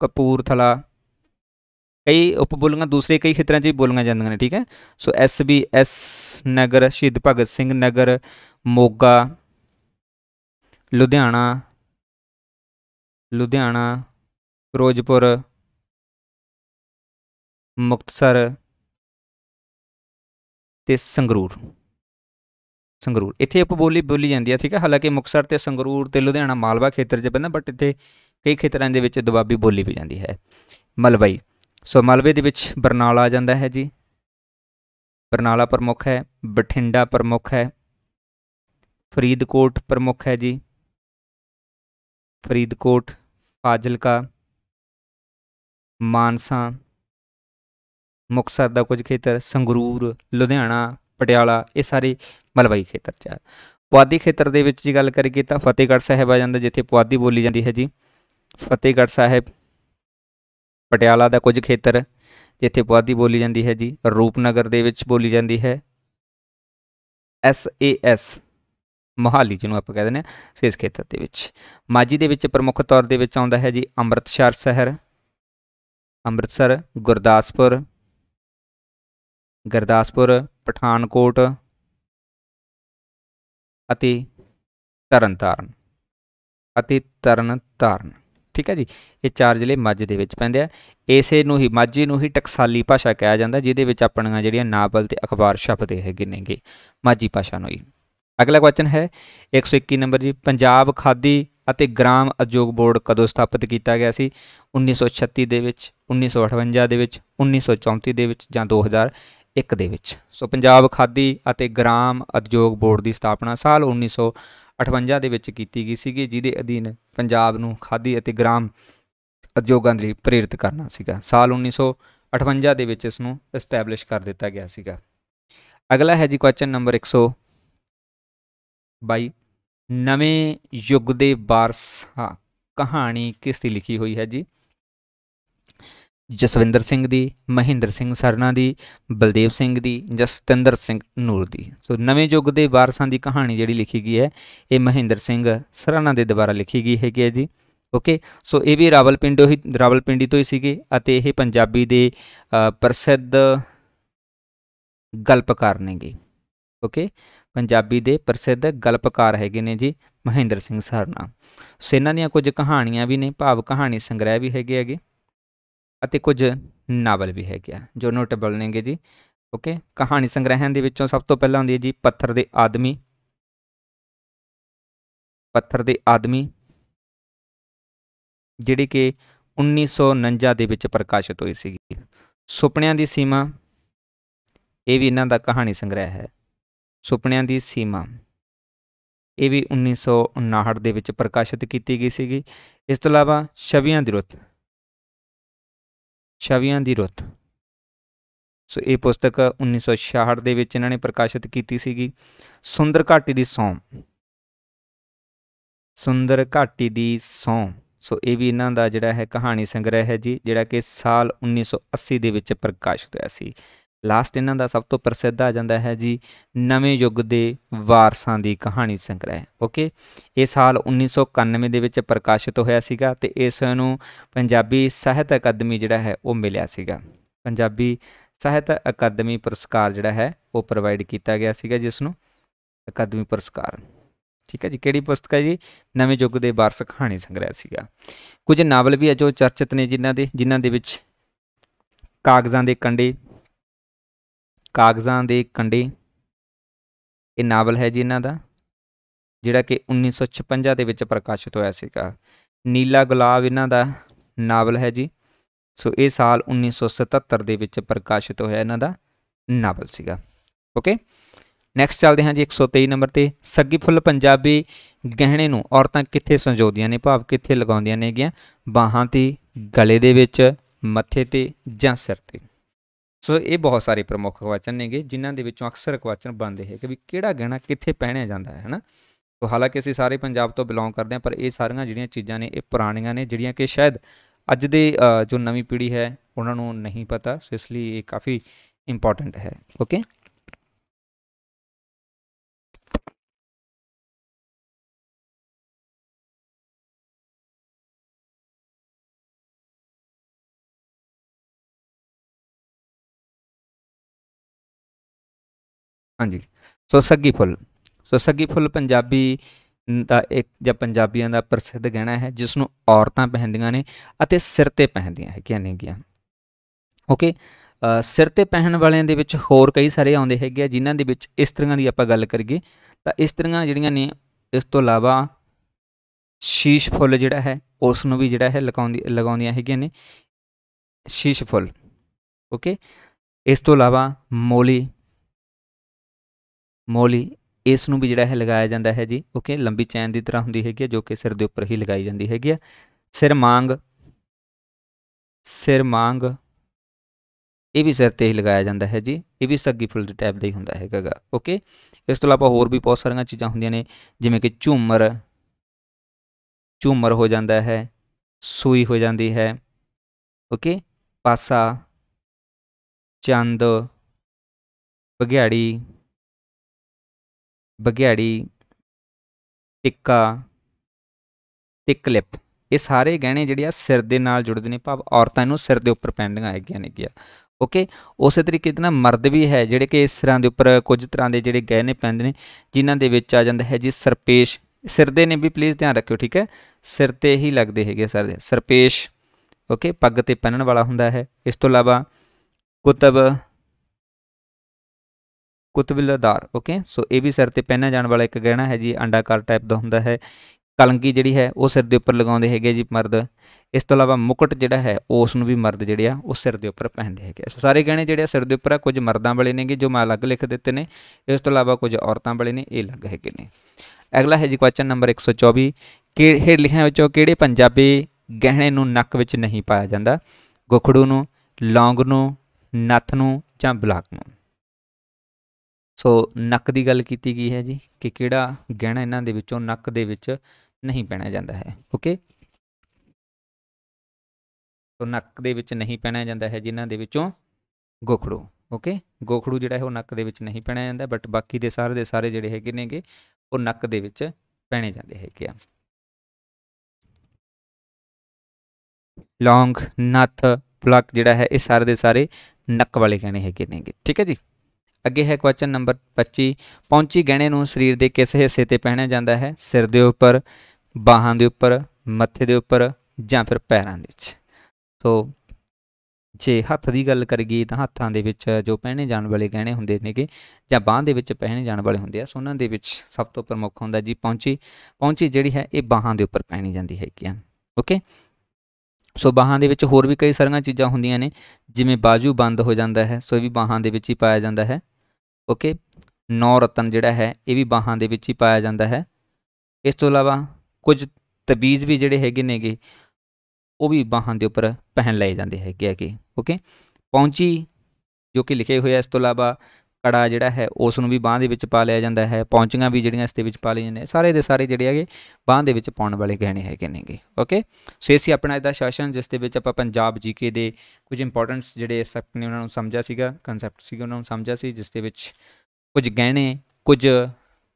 [SPEAKER 1] ਕਪੂਰਥਲਾ ਕਈ ਉਪਬੋਲੀਆਂ ਦੂਸਰੇ ਕਈ ਖੇਤਰਾਂ 'ਚ ਵੀ ਬੋਲੀਆਂ ਜਾਂਦੀਆਂ ਨੇ ਠੀਕ ਹੈ so S B S Nagar Shaheed Bhagat Singh ਨਗਰ ਮੋਗਾ ਲੁਧਿਆਣਾ
[SPEAKER 3] ਲੁਧਿਆਣਾ ਫਿਰੋਜ਼ਪੁਰ
[SPEAKER 1] ਮੁਕਤਸਰ ਤੇ ਸੰਗਰੂਰ ਸੰਗਰੂਰ ਇੱਥੇ ਆਪ ਬੋਲੀ ਬੋਲੀ ਜਾਂਦੀ ਹੈ ਠੀਕ ਹੈ ਹਾਲਾਂਕਿ ਮੁਕਤਸਰ ਤੇ ਸੰਗਰੂਰ ਤੇ ਲੁਧਿਆਣਾ ਮਾਲਵਾ ਖੇਤਰ 'ਚ ਪੈਂਦਾ ਬਟ ਇੱਥੇ ਕਈ ਖੇਤਰਾਂ ਦੇ ਵਿੱਚ ਦੁਆਬੀ ਬੋਲੀ ਵੀ ਜਾਂਦੀ ਹੈ ਮਲਵਈ ਸੋ ਮਲਵੇ ਦੇ ਵਿੱਚ ਬਰਨਾਲਾ ਆ ਜਾਂਦਾ ਹੈ ਜੀ ਬਰਨਾਲਾ ਪ੍ਰਮੁੱਖ ਹੈ ਬਠਿੰਡਾ ਪ੍ਰਮੁੱਖ ਹੈ ਫਰੀਦਕੋਟ ਪ੍ਰਮੁੱਖ ਹੈ ਜੀ ਫਰੀਦਕੋਟ ਫਾਜ਼ਿਲਕਾ ਮਾਨਸਾ ਮੁਕਸਰ ਦਾ ਕੁਝ ਖੇਤਰ ਸੰਗਰੂਰ ਲੁਧਿਆਣਾ ਪਟਿਆਲਾ ਇਹ ਸਾਰੇ ਮਲਵਈ ਖੇਤਰ ਚ ਆ ਪੁਆਧੀ ਖੇਤਰ ਦੇ ਵਿੱਚ ਜੀ ਗੱਲ ਕਰੀਏ ਤਾਂ ਫਤਿਹਗੜ੍ਹ ਸਾਹਿਬ ਆ ਜਾਂਦਾ ਜਿੱਥੇ ਪੁਆਧੀ ਬੋਲੀ ਜਾਂਦੀ ਹੈ ਜੀ ਫਤਿਹਗੜ੍ਹ ਸਾਹਿਬ ਪਟਿਆਲਾ ਦਾ ਕੁਝ ਖੇਤਰ ਜਿੱਥੇ ਪੁਆਧੀ ਬੋਲੀ ਜਾਂਦੀ ਹੈ ਜੀ ਰੂਪਨਗਰ ਦੇ ਵਿੱਚ ਬੋਲੀ ਜਾਂਦੀ ਹੈ ਐਸ ਏ ਐਸ ਮੋਹਾਲੀ ਜਿਹਨੂੰ ਆਪਾਂ ਕਹਿੰਦੇ ਨੇ ਇਸ ਖੇਤਰ ਦੇ ਵਿੱਚ ਮਾਝੀ ਦੇ ਵਿੱਚ ਪ੍ਰਮੁੱਖ ਤੌਰ ਦੇ ਵਿੱਚ ਆਉਂਦਾ ਹੈ ਜੀ ਅੰਮ੍ਰਿਤਸਰ ਸ਼ਹਿਰ ਅੰਮ੍ਰਿਤਸਰ ਗੁਰਦਾਸਪੁਰ ਗੁਰਦਾਸਪੁਰ ਪਠਾਨਕੋਟ ਅਤੇ ਤਰਨਤਾਰਨ ਅਤੇ ਤਰਨਤਾਰਨ ਠੀਕ ਹੈ ਜੀ ਇਹ ਚਾਰ ਜ਼ਿਲ੍ਹੇ ਮਾਝੇ ਦੇ ਵਿੱਚ ਪੈਂਦੇ ਆ ਇਸੇ ਨੂੰ ਹੀ ਮਾਝੇ ਨੂੰ ਹੀ ਟਕਸਾਲੀ ਭਾਸ਼ਾ ਕਿਹਾ ਜਾਂਦਾ ਜਿਹਦੇ ਵਿੱਚ ਆਪਣੀਆਂ ਜਿਹੜੀਆਂ ਨਾਵਲ ਤੇ ਅਖਬਾਰ ਛਪਦੇ ਹੈਗੇ ਨੇਗੇ ਮਾਝੀ ਭਾਸ਼ਾ ਨੂੰ ਹੀ ਅਗਲਾ ਕੁਐਸਚਨ ਹੈ 121 ਨੰਬਰ ਜੀ ਪੰਜਾਬ ਖਾਦੀ ਅਤੇ ਗ੍ਰਾਮ ਉਦਯੋਗ ਬੋਰਡ ਕਦੋਂ ਸਥਾਪਿਤ ਕੀਤਾ ਗਿਆ ਸੀ 1936 ਦੇ ਵਿੱਚ 1958 ਦੇ ਵਿੱਚ 1934 ਦੇ ਵਿੱਚ ਜਾਂ 2001 ਦੇ ਵਿੱਚ ਸੋ ਪੰਜਾਬ ਖਾਦੀ ਅਤੇ ਗ੍ਰਾਮ ਉਦਯੋਗ ਬੋਰਡ ਦੀ ਸਥਾਪਨਾ ਸਾਲ 1958 ਦੇ ਵਿੱਚ ਕੀਤੀ ਗਈ ਸੀਗੀ ਜਿਹਦੇ ਅਧੀਨ ਪੰਜਾਬ ਨੂੰ ਖਾਦੀ ਅਤੇ ਗ੍ਰਾਮ ਉਦਯੋਗਾਂ ਲਈ ਪ੍ਰੇਰਿਤ ਕਰਨਾ ਸੀਗਾ ਸਾਲ 1958 ਦੇ ਵਿੱਚ ਇਸ ਨੂੰ ਐਸਟੈਬਲਿਸ਼ ਕਰ ਦਿੱਤਾ ਗਿਆ ਸੀਗਾ ਅਗਲਾ ਹੈ ਜੀ ਕੁਐਸਚਨ ਨੰਬਰ 100 ਬਾਈ ਨਵੇਂ ਯੁੱਗ ਦੇ ਵਾਰਸਾ ਕਹਾਣੀ ਕਿਸ ਦੀ ਲਿਖੀ ਹੋਈ ਹੈ ਜੀ ਜਸਵਿੰਦਰ ਸਿੰਘ ਦੀ ਮਹਿੰਦਰ ਸਿੰਘ ਸਰਨਾ ਦੀ ਬਲਦੇਵ ਸਿੰਘ ਦੀ ਜਸਤਿੰਦਰ ਸਿੰਘ ਨੂਰ ਦੀ ਸੋ ਨਵੇਂ ਯੁੱਗ ਦੇ ਵਾਰਸਾਂ ਦੀ ਕਹਾਣੀ ਜਿਹੜੀ ਲਿਖੀ ਗਈ ਹੈ ਇਹ ਮਹਿੰਦਰ ਸਿੰਘ ਸਰਨਾ ਦੇ ਦੁਆਰਾ ਲਿਖੀ ਗਈ ਹੈਗੀ ਹੈ ਜੀ ਓਕੇ ਸੋ ਇਹ ਵੀ ਰਾਵਲਪਿੰਡੋ ਹੀ ਰਾਵਲਪਿੰਡੀ ਤੋਂ ਹੀ ਸੀਗੇ ਅਤੇ ਇਹ ਪੰਜਾਬੀ ਦੇ ਪ੍ਰਸਿੱਧ ਗਲਪਕਾਰ ਨੇਗੇ ਓਕੇ ਪੰਜਾਬੀ ਦੇ ਪ੍ਰਸਿੱਧ ਗਲਪਕਾਰ ਹੈਗੇ ਨੇ ਜੀ ਮਹਿੰਦਰ ਸਿੰਘ ਸਰਨਾ ਸੋ ਇਹਨਾਂ ਦੀਆਂ ਕੁਝ ਕਹਾਣੀਆਂ ਵੀ ਨੇ ਭਾਵ ਕਹਾਣੀ ਸੰਗ੍ਰਹਿ ਵੀ ਹੈਗੇ ਹੈਗੇ ਅਤੇ ਕੁਝ ਨਾਵਲ ਵੀ ਹੈਗੇ ਆ ਜੋ ਨੋਟੇਬਲ ਨੇਗੇ ਜੀ ਓਕੇ ਕਹਾਣੀ ਸੰਗ੍ਰਹਿਾਂ ਦੇ ਵਿੱਚੋਂ ਸਭ ਤੋਂ ਪਹਿਲਾਂ ਆਉਂਦੀ ਹੈ ਜੀ ਪੱਥਰ ਦੇ ਆਦਮੀ ਪੱਥਰ ਦੇ ਆਦਮੀ ਜਿਹੜੀ ਕਿ 1949 ਦੇ ਵਿੱਚ ਪ੍ਰਕਾਸ਼ਿਤ ਹੋਈ ਸੀਗੀ ਸੁਪਨਿਆਂ ਦੀ ਸੀਮਾ ਇਹ ਵੀ ਇਹਨਾਂ ਦਾ ਕਹਾਣੀ ਸੰਗ੍ਰਹਿ ਹੈ ਸੁਪਨਿਆਂ ਦੀ ਸੀਮਾ ਇਹ ਵੀ 1959 ਦੇ ਵਿੱਚ ਪ੍ਰਕਾਸ਼ਿਤ ਕੀਤੀ ਗਈ ਸੀਗੀ ਇਸ ਤੋਂ ਇਲਾਵਾ ਛਵੀਆਂ ਦੀ ਰੁੱਤ ਛਵੀਆਂ ਦੀ ਰੁੱਤ ਸੋ ਇਹ ਪੁਸਤਕ 1966 ਦੇ ਵਿੱਚ ਇਹਨਾਂ ਨੇ ਪ੍ਰਕਾਸ਼ਿਤ ਕੀਤੀ ਸੀਗੀ ਸੁੰਦਰ ਘਾਟੀ ਦੀ ਸੌਂ ਸੁੰਦਰ ਘਾਟੀ ਦੀ ਸੌਂ ਸੋ ਇਹ ਵੀ ਇਹਨਾਂ ਦਾ ਜਿਹੜਾ ਹੈ ਕਹਾਣੀ ਸੰਗ੍ਰਹਿ ਹੈ ਜੀ ਜਿਹੜਾ ਕਿ ਸਾਲ 1980 ਦੇ ਵਿੱਚ ਪ੍ਰਕਾਸ਼ਿਤ ਹੋਇਆ ਸੀ ਲਾਸਟ ਇਹਨਾਂ ਦਾ ਸਭ ਤੋਂ ਪ੍ਰਸਿੱਧ ਆ ਜਾਂਦਾ ਹੈ ਜੀ ਨਵੇਂ ਯੁੱਗ ਦੇ ਵਾਰਸਾਂ ਦੀ ਕਹਾਣੀ ਸੰਗ੍ਰਹਿ ਓਕੇ ਇਹ ਸਾਲ 1991 ਦੇ ਵਿੱਚ ਪ੍ਰਕਾਸ਼ਿਤ ਹੋਇਆ ਸੀਗਾ ਤੇ ਇਸ ਨੂੰ ਪੰਜਾਬੀ ਸਾਹਿਤ ਅਕਾਦਮੀ ਜਿਹੜਾ ਹੈ ਉਹ ਮਿਲਿਆ ਸੀਗਾ ਪੰਜਾਬੀ ਸਾਹਿਤ ਅਕਾਦਮੀ ਪੁਰਸਕਾਰ ਜਿਹੜਾ ਹੈ ਉਹ ਪ੍ਰੋਵਾਈਡ ਕੀਤਾ ਗਿਆ ਸੀਗਾ ਜਿਸ ਨੂੰ ਅਕਾਦਮੀ ਪੁਰਸਕਾਰ ਠੀਕ ਹੈ ਜੀ ਕਿਹੜੀ ਪੁਸਤਕ ਹੈ ਜੀ ਨਵੇਂ ਯੁੱਗ ਦੇ ਵਾਰਸ ਕਹਾਣੀ ਸੰਗ੍ਰਹਿ ਸੀਗਾ ਕੁਝ ਨਾਵਲ ਵੀ ਹੈ ਜੋ ਚਰਚਿਤ ਨੇ ਜਿਨ੍ਹਾਂ ਦੇ ਜਿਨ੍ਹਾਂ ਦੇ ਵਿੱਚ ਕਾਗਜ਼ਾਂ ਦੇ ਕੰਡੇ ਕਾਗਜ਼ਾਂ ਦੇ ਕੰਡੇ ਇਹ ਨਾਵਲ ਹੈ ਜੀ ਇਹਨਾਂ ਦਾ ਜਿਹੜਾ ਕਿ 1956 ਦੇ ਵਿੱਚ ਪ੍ਰਕਾਸ਼ਿਤ ਹੋਇਆ ਸੀਗਾ ਨੀਲਾ ਗੁਲਾਬ ਇਹਨਾਂ ਦਾ ਨਾਵਲ ਹੈ ਜੀ ਸੋ ਇਹ ਸਾਲ 1977 ਦੇ ਵਿੱਚ ਪ੍ਰਕਾਸ਼ਿਤ ਹੋਇਆ ਇਹਨਾਂ ਦਾ ਨਾਵਲ ਸੀਗਾ ਓਕੇ ਨੈਕਸਟ ਚੱਲਦੇ ਹਾਂ ਜੀ 123 ਨੰਬਰ ਤੇ ਸੱਗੀ ਫੁੱਲ ਪੰਜਾਬੀ ਗਹਿਣੇ ਨੂੰ ਔਰਤਾਂ ਕਿੱਥੇ ਸੰਜੋਦੀਆਂ ਨੇ ਭਾਵ ਕਿੱਥੇ ਲਗਾਉਂਦੀਆਂ ਨੇ ਗਿਆ ਬਾਹਾਂ ਤੇ ਗਲੇ ਦੇ ਵਿੱਚ ਮੱਥੇ ਤੇ ਜਾਂ ਸਿਰ ਤੇ ਸੋ ਇਹ ਬਹੁਤ ਸਾਰੇ ਪ੍ਰਮੁੱਖ ਵਾਚਨ ਨੇਗੇ ਜਿਨ੍ਹਾਂ ਦੇ ਵਿੱਚੋਂ ਅਕਸਰ ਵਾਚਨ ਬਣਦੇ ਹੈ ਕਿ ਵੀ ਕਿਹੜਾ ਗਹਿਣਾ ਕਿੱਥੇ ਪਹਿਨਿਆ ਜਾਂਦਾ ਹੈ ਹਨਾ ਸੋ ਹਾਲਾਂਕਿ ਅਸੀਂ ਸਾਰੇ ਪੰਜਾਬ ਤੋਂ ਬਿਲੋਂਗ ਕਰਦੇ ਹਾਂ ਪਰ ਇਹ ਸਾਰੀਆਂ ਜਿਹੜੀਆਂ ਚੀਜ਼ਾਂ ਨੇ ਇਹ ਪੁਰਾਣੀਆਂ ਨੇ ਜਿਹੜੀਆਂ ਕਿ ਸ਼ਾਇਦ ਅੱਜ ਦੇ ਜੋ ਨਵੀਂ ਪੀੜ੍ਹੀ ਹੈ ਉਹਨਾਂ ਨੂੰ ਨਹੀਂ ਪਤਾ ਸੋ ਇਸ ਲਈ ਇਹ ਕਾਫੀ ਇੰਪੋਰਟੈਂਟ ਹੈ ਓਕੇ
[SPEAKER 3] ਹਾਂਜੀ ਸੋ ਸੱਗੀ ਫੁੱਲ
[SPEAKER 1] ਸੋ ਸੱਗੀ ਫੁੱਲ ਪੰਜਾਬੀ ਦਾ ਇੱਕ ਜਾਂ ਪੰਜਾਬੀਆਂ ਦਾ ਪ੍ਰਸਿੱਧ ਗਹਿਣਾ ਹੈ ਜਿਸ ਨੂੰ ਔਰਤਾਂ ਪਹਿਨਦੀਆਂ ਨੇ ਅਤੇ ਸਿਰ ਤੇ ਪਹਿਨਦੀਆਂ ਹੈਗੀਆਂ ਗਿਆ ਓਕੇ ਸਿਰ ਤੇ ਪਹਿਨਣ ਵਾਲਿਆਂ ਦੇ ਵਿੱਚ ਹੋਰ ਕਈ ਸਾਰੇ ਆਉਂਦੇ ਹੈਗੇ ਆ ਜਿਨ੍ਹਾਂ ਦੇ ਵਿੱਚ ਇਸਤਰੀਆਂ ਦੀ ਆਪਾਂ ਗੱਲ ਕਰੀਏ ਤਾਂ ਇਸਤਰੀਆਂ ਜਿਹੜੀਆਂ ਨੇ ਇਸ ਤੋਂ ਇਲਾਵਾ ਸ਼ੀਸ਼ ਫੁੱਲ ਜਿਹੜਾ ਹੈ ਉਸ ਨੂੰ ਵੀ ਜਿਹੜਾ ਹੈ ਲਗਾਉਂਦੀ ਲਗਾਉਂਦੀਆਂ ਹੈਗੀਆਂ ਨੇ ਸ਼ੀਸ਼ ਫੁੱਲ ਓਕੇ ਇਸ ਤੋਂ ਇਲਾਵਾ ਮੋਲੀ ਮੋਲੀ ਇਸ ਨੂੰ ਵੀ ਜਿਹੜਾ ਹੈ ਲਗਾਇਆ ਜਾਂਦਾ ਹੈ ਜੀ ਓਕੇ ਲੰਬੀ ਚੈਨ ਦੀ ਤਰ੍ਹਾਂ ਹੁੰਦੀ ਹੈਗੀ ਜੋ ਕਿ ਸਿਰ ਦੇ ਉੱਪਰ ਹੀ ਲਗਾਈ ਜਾਂਦੀ ਹੈਗੀ ਆ ਸਿਰ ਮੰਗ ਸਿਰ ਮੰਗ ਇਹ ਵੀ ਸਿਰ ਤੇ ਹੀ ਲਗਾਇਆ ਜਾਂਦਾ ਹੈ ਜੀ ਇਹ ਵੀ ਸੱਗੀ ਫੁੱਲ ਦੇ ਟਾਈਪ ਦਾ ਹੀ ਹੁੰਦਾ ਹੈਗਾ ਓਕੇ ਇਸ ਤੋਂ ਇਲਾਵਾ ਹੋਰ ਵੀ ਬਹੁਤ ਸਾਰੀਆਂ ਚੀਜ਼ਾਂ ਹੁੰਦੀਆਂ ਨੇ ਜਿਵੇਂ ਕਿ ਝੂਮਰ ਝੂਮਰ ਹੋ ਜਾਂਦਾ ਹੈ ਸੂਈ ਹੋ ਜਾਂਦੀ ਹੈ ਓਕੇ ਪਾਸਾ
[SPEAKER 3] ਚੰਦ ਬਗਿਆੜੀ
[SPEAKER 1] ਬਘਿਆੜੀ ਟਿੱਕਾ ਤੇ ਕਲਿੱਪ ਇਹ ਸਾਰੇ ਗਹਿਣੇ ਜਿਹੜੇ ਆ ਸਿਰ ਦੇ ਨਾਲ ਜੁੜਦੇ ਨੇ ਭਾਵ ਔਰਤਾਂ ਨੂੰ ਸਿਰ ਦੇ ਉੱਪਰ ਪਹਿਨਣੀਆਂ ਗਿਆ ਨੇ ਗਿਆ ਓਕੇ ਉਸੇ ਤਰੀਕੇ ਦੇ ਨਾਲ ਮਰਦ ਵੀ ਹੈ ਜਿਹੜੇ ਕਿ ਇਸ ਤਰ੍ਹਾਂ ਦੇ ਉੱਪਰ ਕੁਝ ਤਰ੍ਹਾਂ ਦੇ ਜਿਹੜੇ ਗਹਿਣੇ ਪੈਂਦੇ ਨੇ ਜਿਨ੍ਹਾਂ ਦੇ ਵਿੱਚ ਆ ਜਾਂਦਾ ਹੈ ਜੀ ਸਰਪੇਸ਼ ਸਿਰ ਦੇ ਨੇ ਵੀ ਪਲੀਜ਼ ਧਿਆਨ ਰੱਖਿਓ ਠੀਕ ਹੈ ਸਿਰ ਤੇ ਹੀ ਲੱਗਦੇ ਹੈਗੇ ਸਰ ਸਰਪੇਸ਼ ਓਕੇ ਪੱਗ ਤੇ ਪਹਿਨਣ ਵਾਲਾ ਹੁੰਦਾ ਹੈ ਇਸ ਤੋਂ ਇਲਾਵਾ ਕੁਤਬ ਕੁਤਬਿਲਦਾਰ ਓਕੇ ਸੋ ਇਹ ਵੀ ਸਿਰ ਤੇ ਪਹਿਨਿਆ ਜਾਣ ਵਾਲਾ ਇੱਕ ਗਹਿਣਾ ਹੈ ਜੀ ਅੰਡਾਕਾਰ ਟਾਈਪ ਦਾ ਹੁੰਦਾ ਹੈ ਕਲੰਗੀ ਜਿਹੜੀ ਹੈ ਉਹ ਸਿਰ ਦੇ ਉੱਪਰ ਲਗਾਉਂਦੇ ਹੈਗੇ ਜੀ ਮਰਦ ਇਸ ਤੋਂ ਇਲਾਵਾ ਮੁਕਟ ਜਿਹੜਾ ਹੈ ਉਸ ਨੂੰ ਵੀ ਮਰਦ ਜਿਹੜੇ ਆ ਉਹ ਸਿਰ ਦੇ ਉੱਪਰ ਪਹਿਨਦੇ ਹੈਗੇ ਸੋ ਸਾਰੇ ਗਹਿਣੇ ਜਿਹੜੇ ਸਿਰ ਦੇ ਉੱਪਰ ਆ ਕੁਝ ਮਰਦਾਂ ਵਾਲੇ ਨੇਗੇ ਜੋ ਮੈਂ ਅਲੱਗ ਲਿਖ ਦਿੱਤੇ ਨੇ ਇਸ ਤੋਂ ਇਲਾਵਾ ਕੁਝ ਔਰਤਾਂ ਵਾਲੇ ਨੇ ਇਹ ਅਲੱਗ ਹੈਗੇ ਨੇ ਅਗਲਾ ਹੈ ਜੀ ਕੁਐਸਚਨ ਨੰਬਰ 124 ਕਿ ਹੇਠ ਲਿਖਿਆਂ ਵਿੱਚੋਂ ਕਿਹੜੇ ਪੰਜਾਬੀ ਗਹਿਣੇ ਨੂੰ ਨੱਕ ਵਿੱਚ ਨਹੀਂ ਪਾਇਆ ਜਾਂਦਾ ਗੁਖੜੂ ਨੂੰ ਲੌਂਗ ਨੂੰ ਨੱਥ ਨੂੰ ਜਾਂ ਬਲਾਕ ਨੂੰ ਸੋ ਨੱਕ ਦੀ ਗੱਲ ਕੀਤੀ ਗਈ ਹੈ ਜੀ ਕਿ ਕਿਹੜਾ ਗਹਿਣਾ ਇਹਨਾਂ ਦੇ ਵਿੱਚੋਂ ਨੱਕ ਦੇ ਵਿੱਚ ਨਹੀਂ ਪਹਿਣਾ ਜਾਂਦਾ ਹੈ ਓਕੇ ਸੋ ਨੱਕ ਦੇ ਵਿੱਚ ਨਹੀਂ ਪਹਿਣਾ ਜਾਂਦਾ ਹੈ ਜਿਨ੍ਹਾਂ ਦੇ ਵਿੱਚੋਂ ਗੋਖੜੂ ਓਕੇ ਗੋਖੜੂ ਜਿਹੜਾ ਹੈ ਉਹ ਨੱਕ ਦੇ ਵਿੱਚ ਨਹੀਂ ਪਹਿਣਾ ਜਾਂਦਾ ਬਟ ਬਾਕੀ ਦੇ ਸਾਰੇ ਦੇ ਸਾਰੇ ਜਿਹੜੇ ਹੈਗੇ ਨੇਗੇ ਉਹ ਨੱਕ ਦੇ ਵਿੱਚ ਪਹਿਨੇ ਜਾਂਦੇ ਹੈਗੇ ਆ ਲੌਂਗ ਨੱਥ ਪਲਕ ਜਿਹੜਾ ਹੈ ਇਹ ਸਾਰੇ ਦੇ ਸਾਰੇ ਨੱਕ ਵਾਲੇ ਗਹਿਣੇ ਹੈਗੇ ਨੇਗੇ ਠੀਕ ਹੈ ਜੀ ਅੱਗੇ ਹੈ ਕੁਐਸਚਨ ਨੰਬਰ 25 ਪੌਂਚੀ ਗਹਿਣੇ ਨੂੰ ਸਰੀਰ ਦੇ ਕਿਸ ਹਿੱਸੇ ਤੇ ਪਹਿਨਿਆ ਜਾਂਦਾ ਹੈ ਸਿਰ ਦੇ ਉੱਪਰ ਬਾਹਾਂ ਦੇ ਉੱਪਰ ਮੱਥੇ ਦੇ ਉੱਪਰ ਜਾਂ ਫਿਰ ਪੈਰਾਂ ਦੇ ਵਿੱਚ ਸੋ ਜੇ ਹੱਥ ਦੀ ਗੱਲ ਕਰੀਏ ਤਾਂ ਹੱਥਾਂ ਦੇ ਵਿੱਚ ਜੋ ਪਹਿਨੇ ਜਾਣ ਵਾਲੇ ਗਹਿਣੇ ਹੁੰਦੇ ਨੇਗੇ ਜਾਂ ਬਾਹਾਂ ਦੇ ਵਿੱਚ ਪਹਿਨੇ ਜਾਣ ਵਾਲੇ ਹੁੰਦੇ ਆ ਸੋ ਉਹਨਾਂ ਦੇ ਵਿੱਚ ਸਭ ਤੋਂ ਪ੍ਰਮੁੱਖ ਹੁੰਦਾ ਜੀ ਪੌਂਚੀ ਪੌਂਚੀ ਜਿਹੜੀ ਹੈ ਇਹ ਬਾਹਾਂ ਦੇ ਉੱਪਰ ਪਹਿਨੀ ਜਾਂਦੀ ਹੈਗੀ ਆ ਓਕੇ ਸੋ ਬਾਹਾਂ ਦੇ ਵਿੱਚ ਹੋਰ ਵੀ ਕਈ ਸਾਰੀਆਂ ਚੀਜ਼ਾਂ ਹੁੰਦੀਆਂ ਨੇ ਜਿਵੇਂ ਬਾਜੂ ਬੰਦ ਹੋ ਜਾਂਦਾ ਹੈ ਸੋ ਇਹ ਵੀ ਬਾਹਾਂ ਦੇ ਵਿੱਚ ਹੀ ਪਾਇਆ ਜਾਂਦਾ ਹੈ ਓਕੇ ਨੌ ਰਤਨ ਜਿਹੜਾ ਹੈ ਇਹ ਵੀ ਬਾਹਾਂ ਦੇ ਵਿੱਚ ਹੀ ਪਾਇਆ ਜਾਂਦਾ ਹੈ ਇਸ ਤੋਂ ਇਲਾਵਾ ਕੁਝ ਤਬੀਜ਼ ਵੀ ਜਿਹੜੇ ਹੈਗੇ ਨੇਗੇ ਉਹ ਵੀ ਬਾਹਾਂ ਦੇ ਉੱਪਰ ਪਹਿਨ ਲਏ ਜਾਂਦੇ ਹੈਗੇ ਹੈਗੇ ਓਕੇ ਪੌਂਚੀ ਜੋ ਕਿ ਲਿਖੇ ਹੋਇਆ ਇਸ ਤੋਂ ਇਲਾਵਾ ਕੜਾ ਜਿਹੜਾ ਹੈ ਉਸ ਨੂੰ ਵੀ ਬਾਹ ਦੇ ਵਿੱਚ ਪਾ ਲਿਆ ਜਾਂਦਾ ਹੈ ਪੌਂਚੀਆਂ ਵੀ ਜਿਹੜੀਆਂ ਇਸ ਦੇ ਵਿੱਚ ਪਾ ਲਈਆਂ ਨੇ ਸਾਰੇ ਦੇ ਸਾਰੇ ਜਿਹੜੇ ਹੈਗੇ ਬਾਹ ਦੇ ਵਿੱਚ ਪਾਉਣ ਵਾਲੇ ਗਹਿਣੇ ਹੈਗੇ ਨੇਗੇ ਓਕੇ ਸੋ ਇਹ ਸੀ ਆਪਣਾ ਇਹਦਾ ਸੈਸ਼ਨ ਜਿਸ ਦੇ ਵਿੱਚ ਆਪਾਂ ਪੰਜਾਬ ਜੀਕੇ ਦੇ ਕੁਝ ਇੰਪੋਰਟੈਂਟਸ ਜਿਹੜੇ ਸਬਕ ਨੇ ਉਹਨਾਂ ਨੂੰ ਸਮਝਿਆ ਸੀਗਾ ਕਨਸੈਪਟ ਸੀਗਾ ਉਹਨਾਂ ਨੂੰ ਸਮਝਿਆ ਸੀ ਜਿਸ ਦੇ ਵਿੱਚ ਕੁਝ ਗਹਿਣੇ ਕੁਝ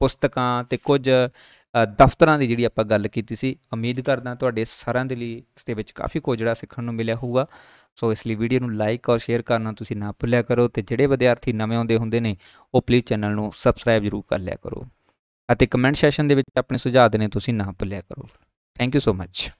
[SPEAKER 1] ਪੁਸਤਕਾਂ ਤੇ ਕੁਝ ਦਫ਼ਤਰਾਂ ਦੀ ਜਿਹੜੀ ਆਪਾਂ ਗੱਲ ਕੀਤੀ ਸੀ ਉਮੀਦ ਕਰਦਾ ਤੁਹਾਡੇ ਸਾਰਿਆਂ ਦੇ ਲਈ ਇਸ ਦੇ ਵਿੱਚ ਕਾਫੀ ਕੁਝ ਜਿਹੜਾ ਸਿੱਖਣ ਨੂੰ ਮਿਲਿਆ ਹੋਊਗਾ ਸੋ ਇਸ ਲਈ ਵੀਡੀਓ ਨੂੰ ਲਾਈਕ ਔਰ ਸ਼ੇਅਰ ਕਰਨਾ ਤੁਸੀਂ ਨਾ ਭੁੱਲਿਆ ਕਰੋ ਤੇ ਜਿਹੜੇ ਵਿਦਿਆਰਥੀ ਨਵੇਂ ਆਉਂਦੇ ਹੁੰਦੇ ਨੇ ਉਹ ਪਲੀਜ਼ ਚੈਨਲ ਨੂੰ ਸਬਸਕ੍ਰਾਈਬ ਜ਼ਰੂਰ ਕਰ ਲਿਆ ਕਰੋ ਅਤੇ ਕਮੈਂਟ ਸੈਸ਼ਨ ਦੇ ਵਿੱਚ ਆਪਣੇ ਸੁਝਾਅ ਦੇਣੇ ਤੁਸੀਂ ਨਾ ਭੁੱਲਿਆ ਕਰੋ ਥੈਂਕ ਯੂ ਸੋ ਮੱਚ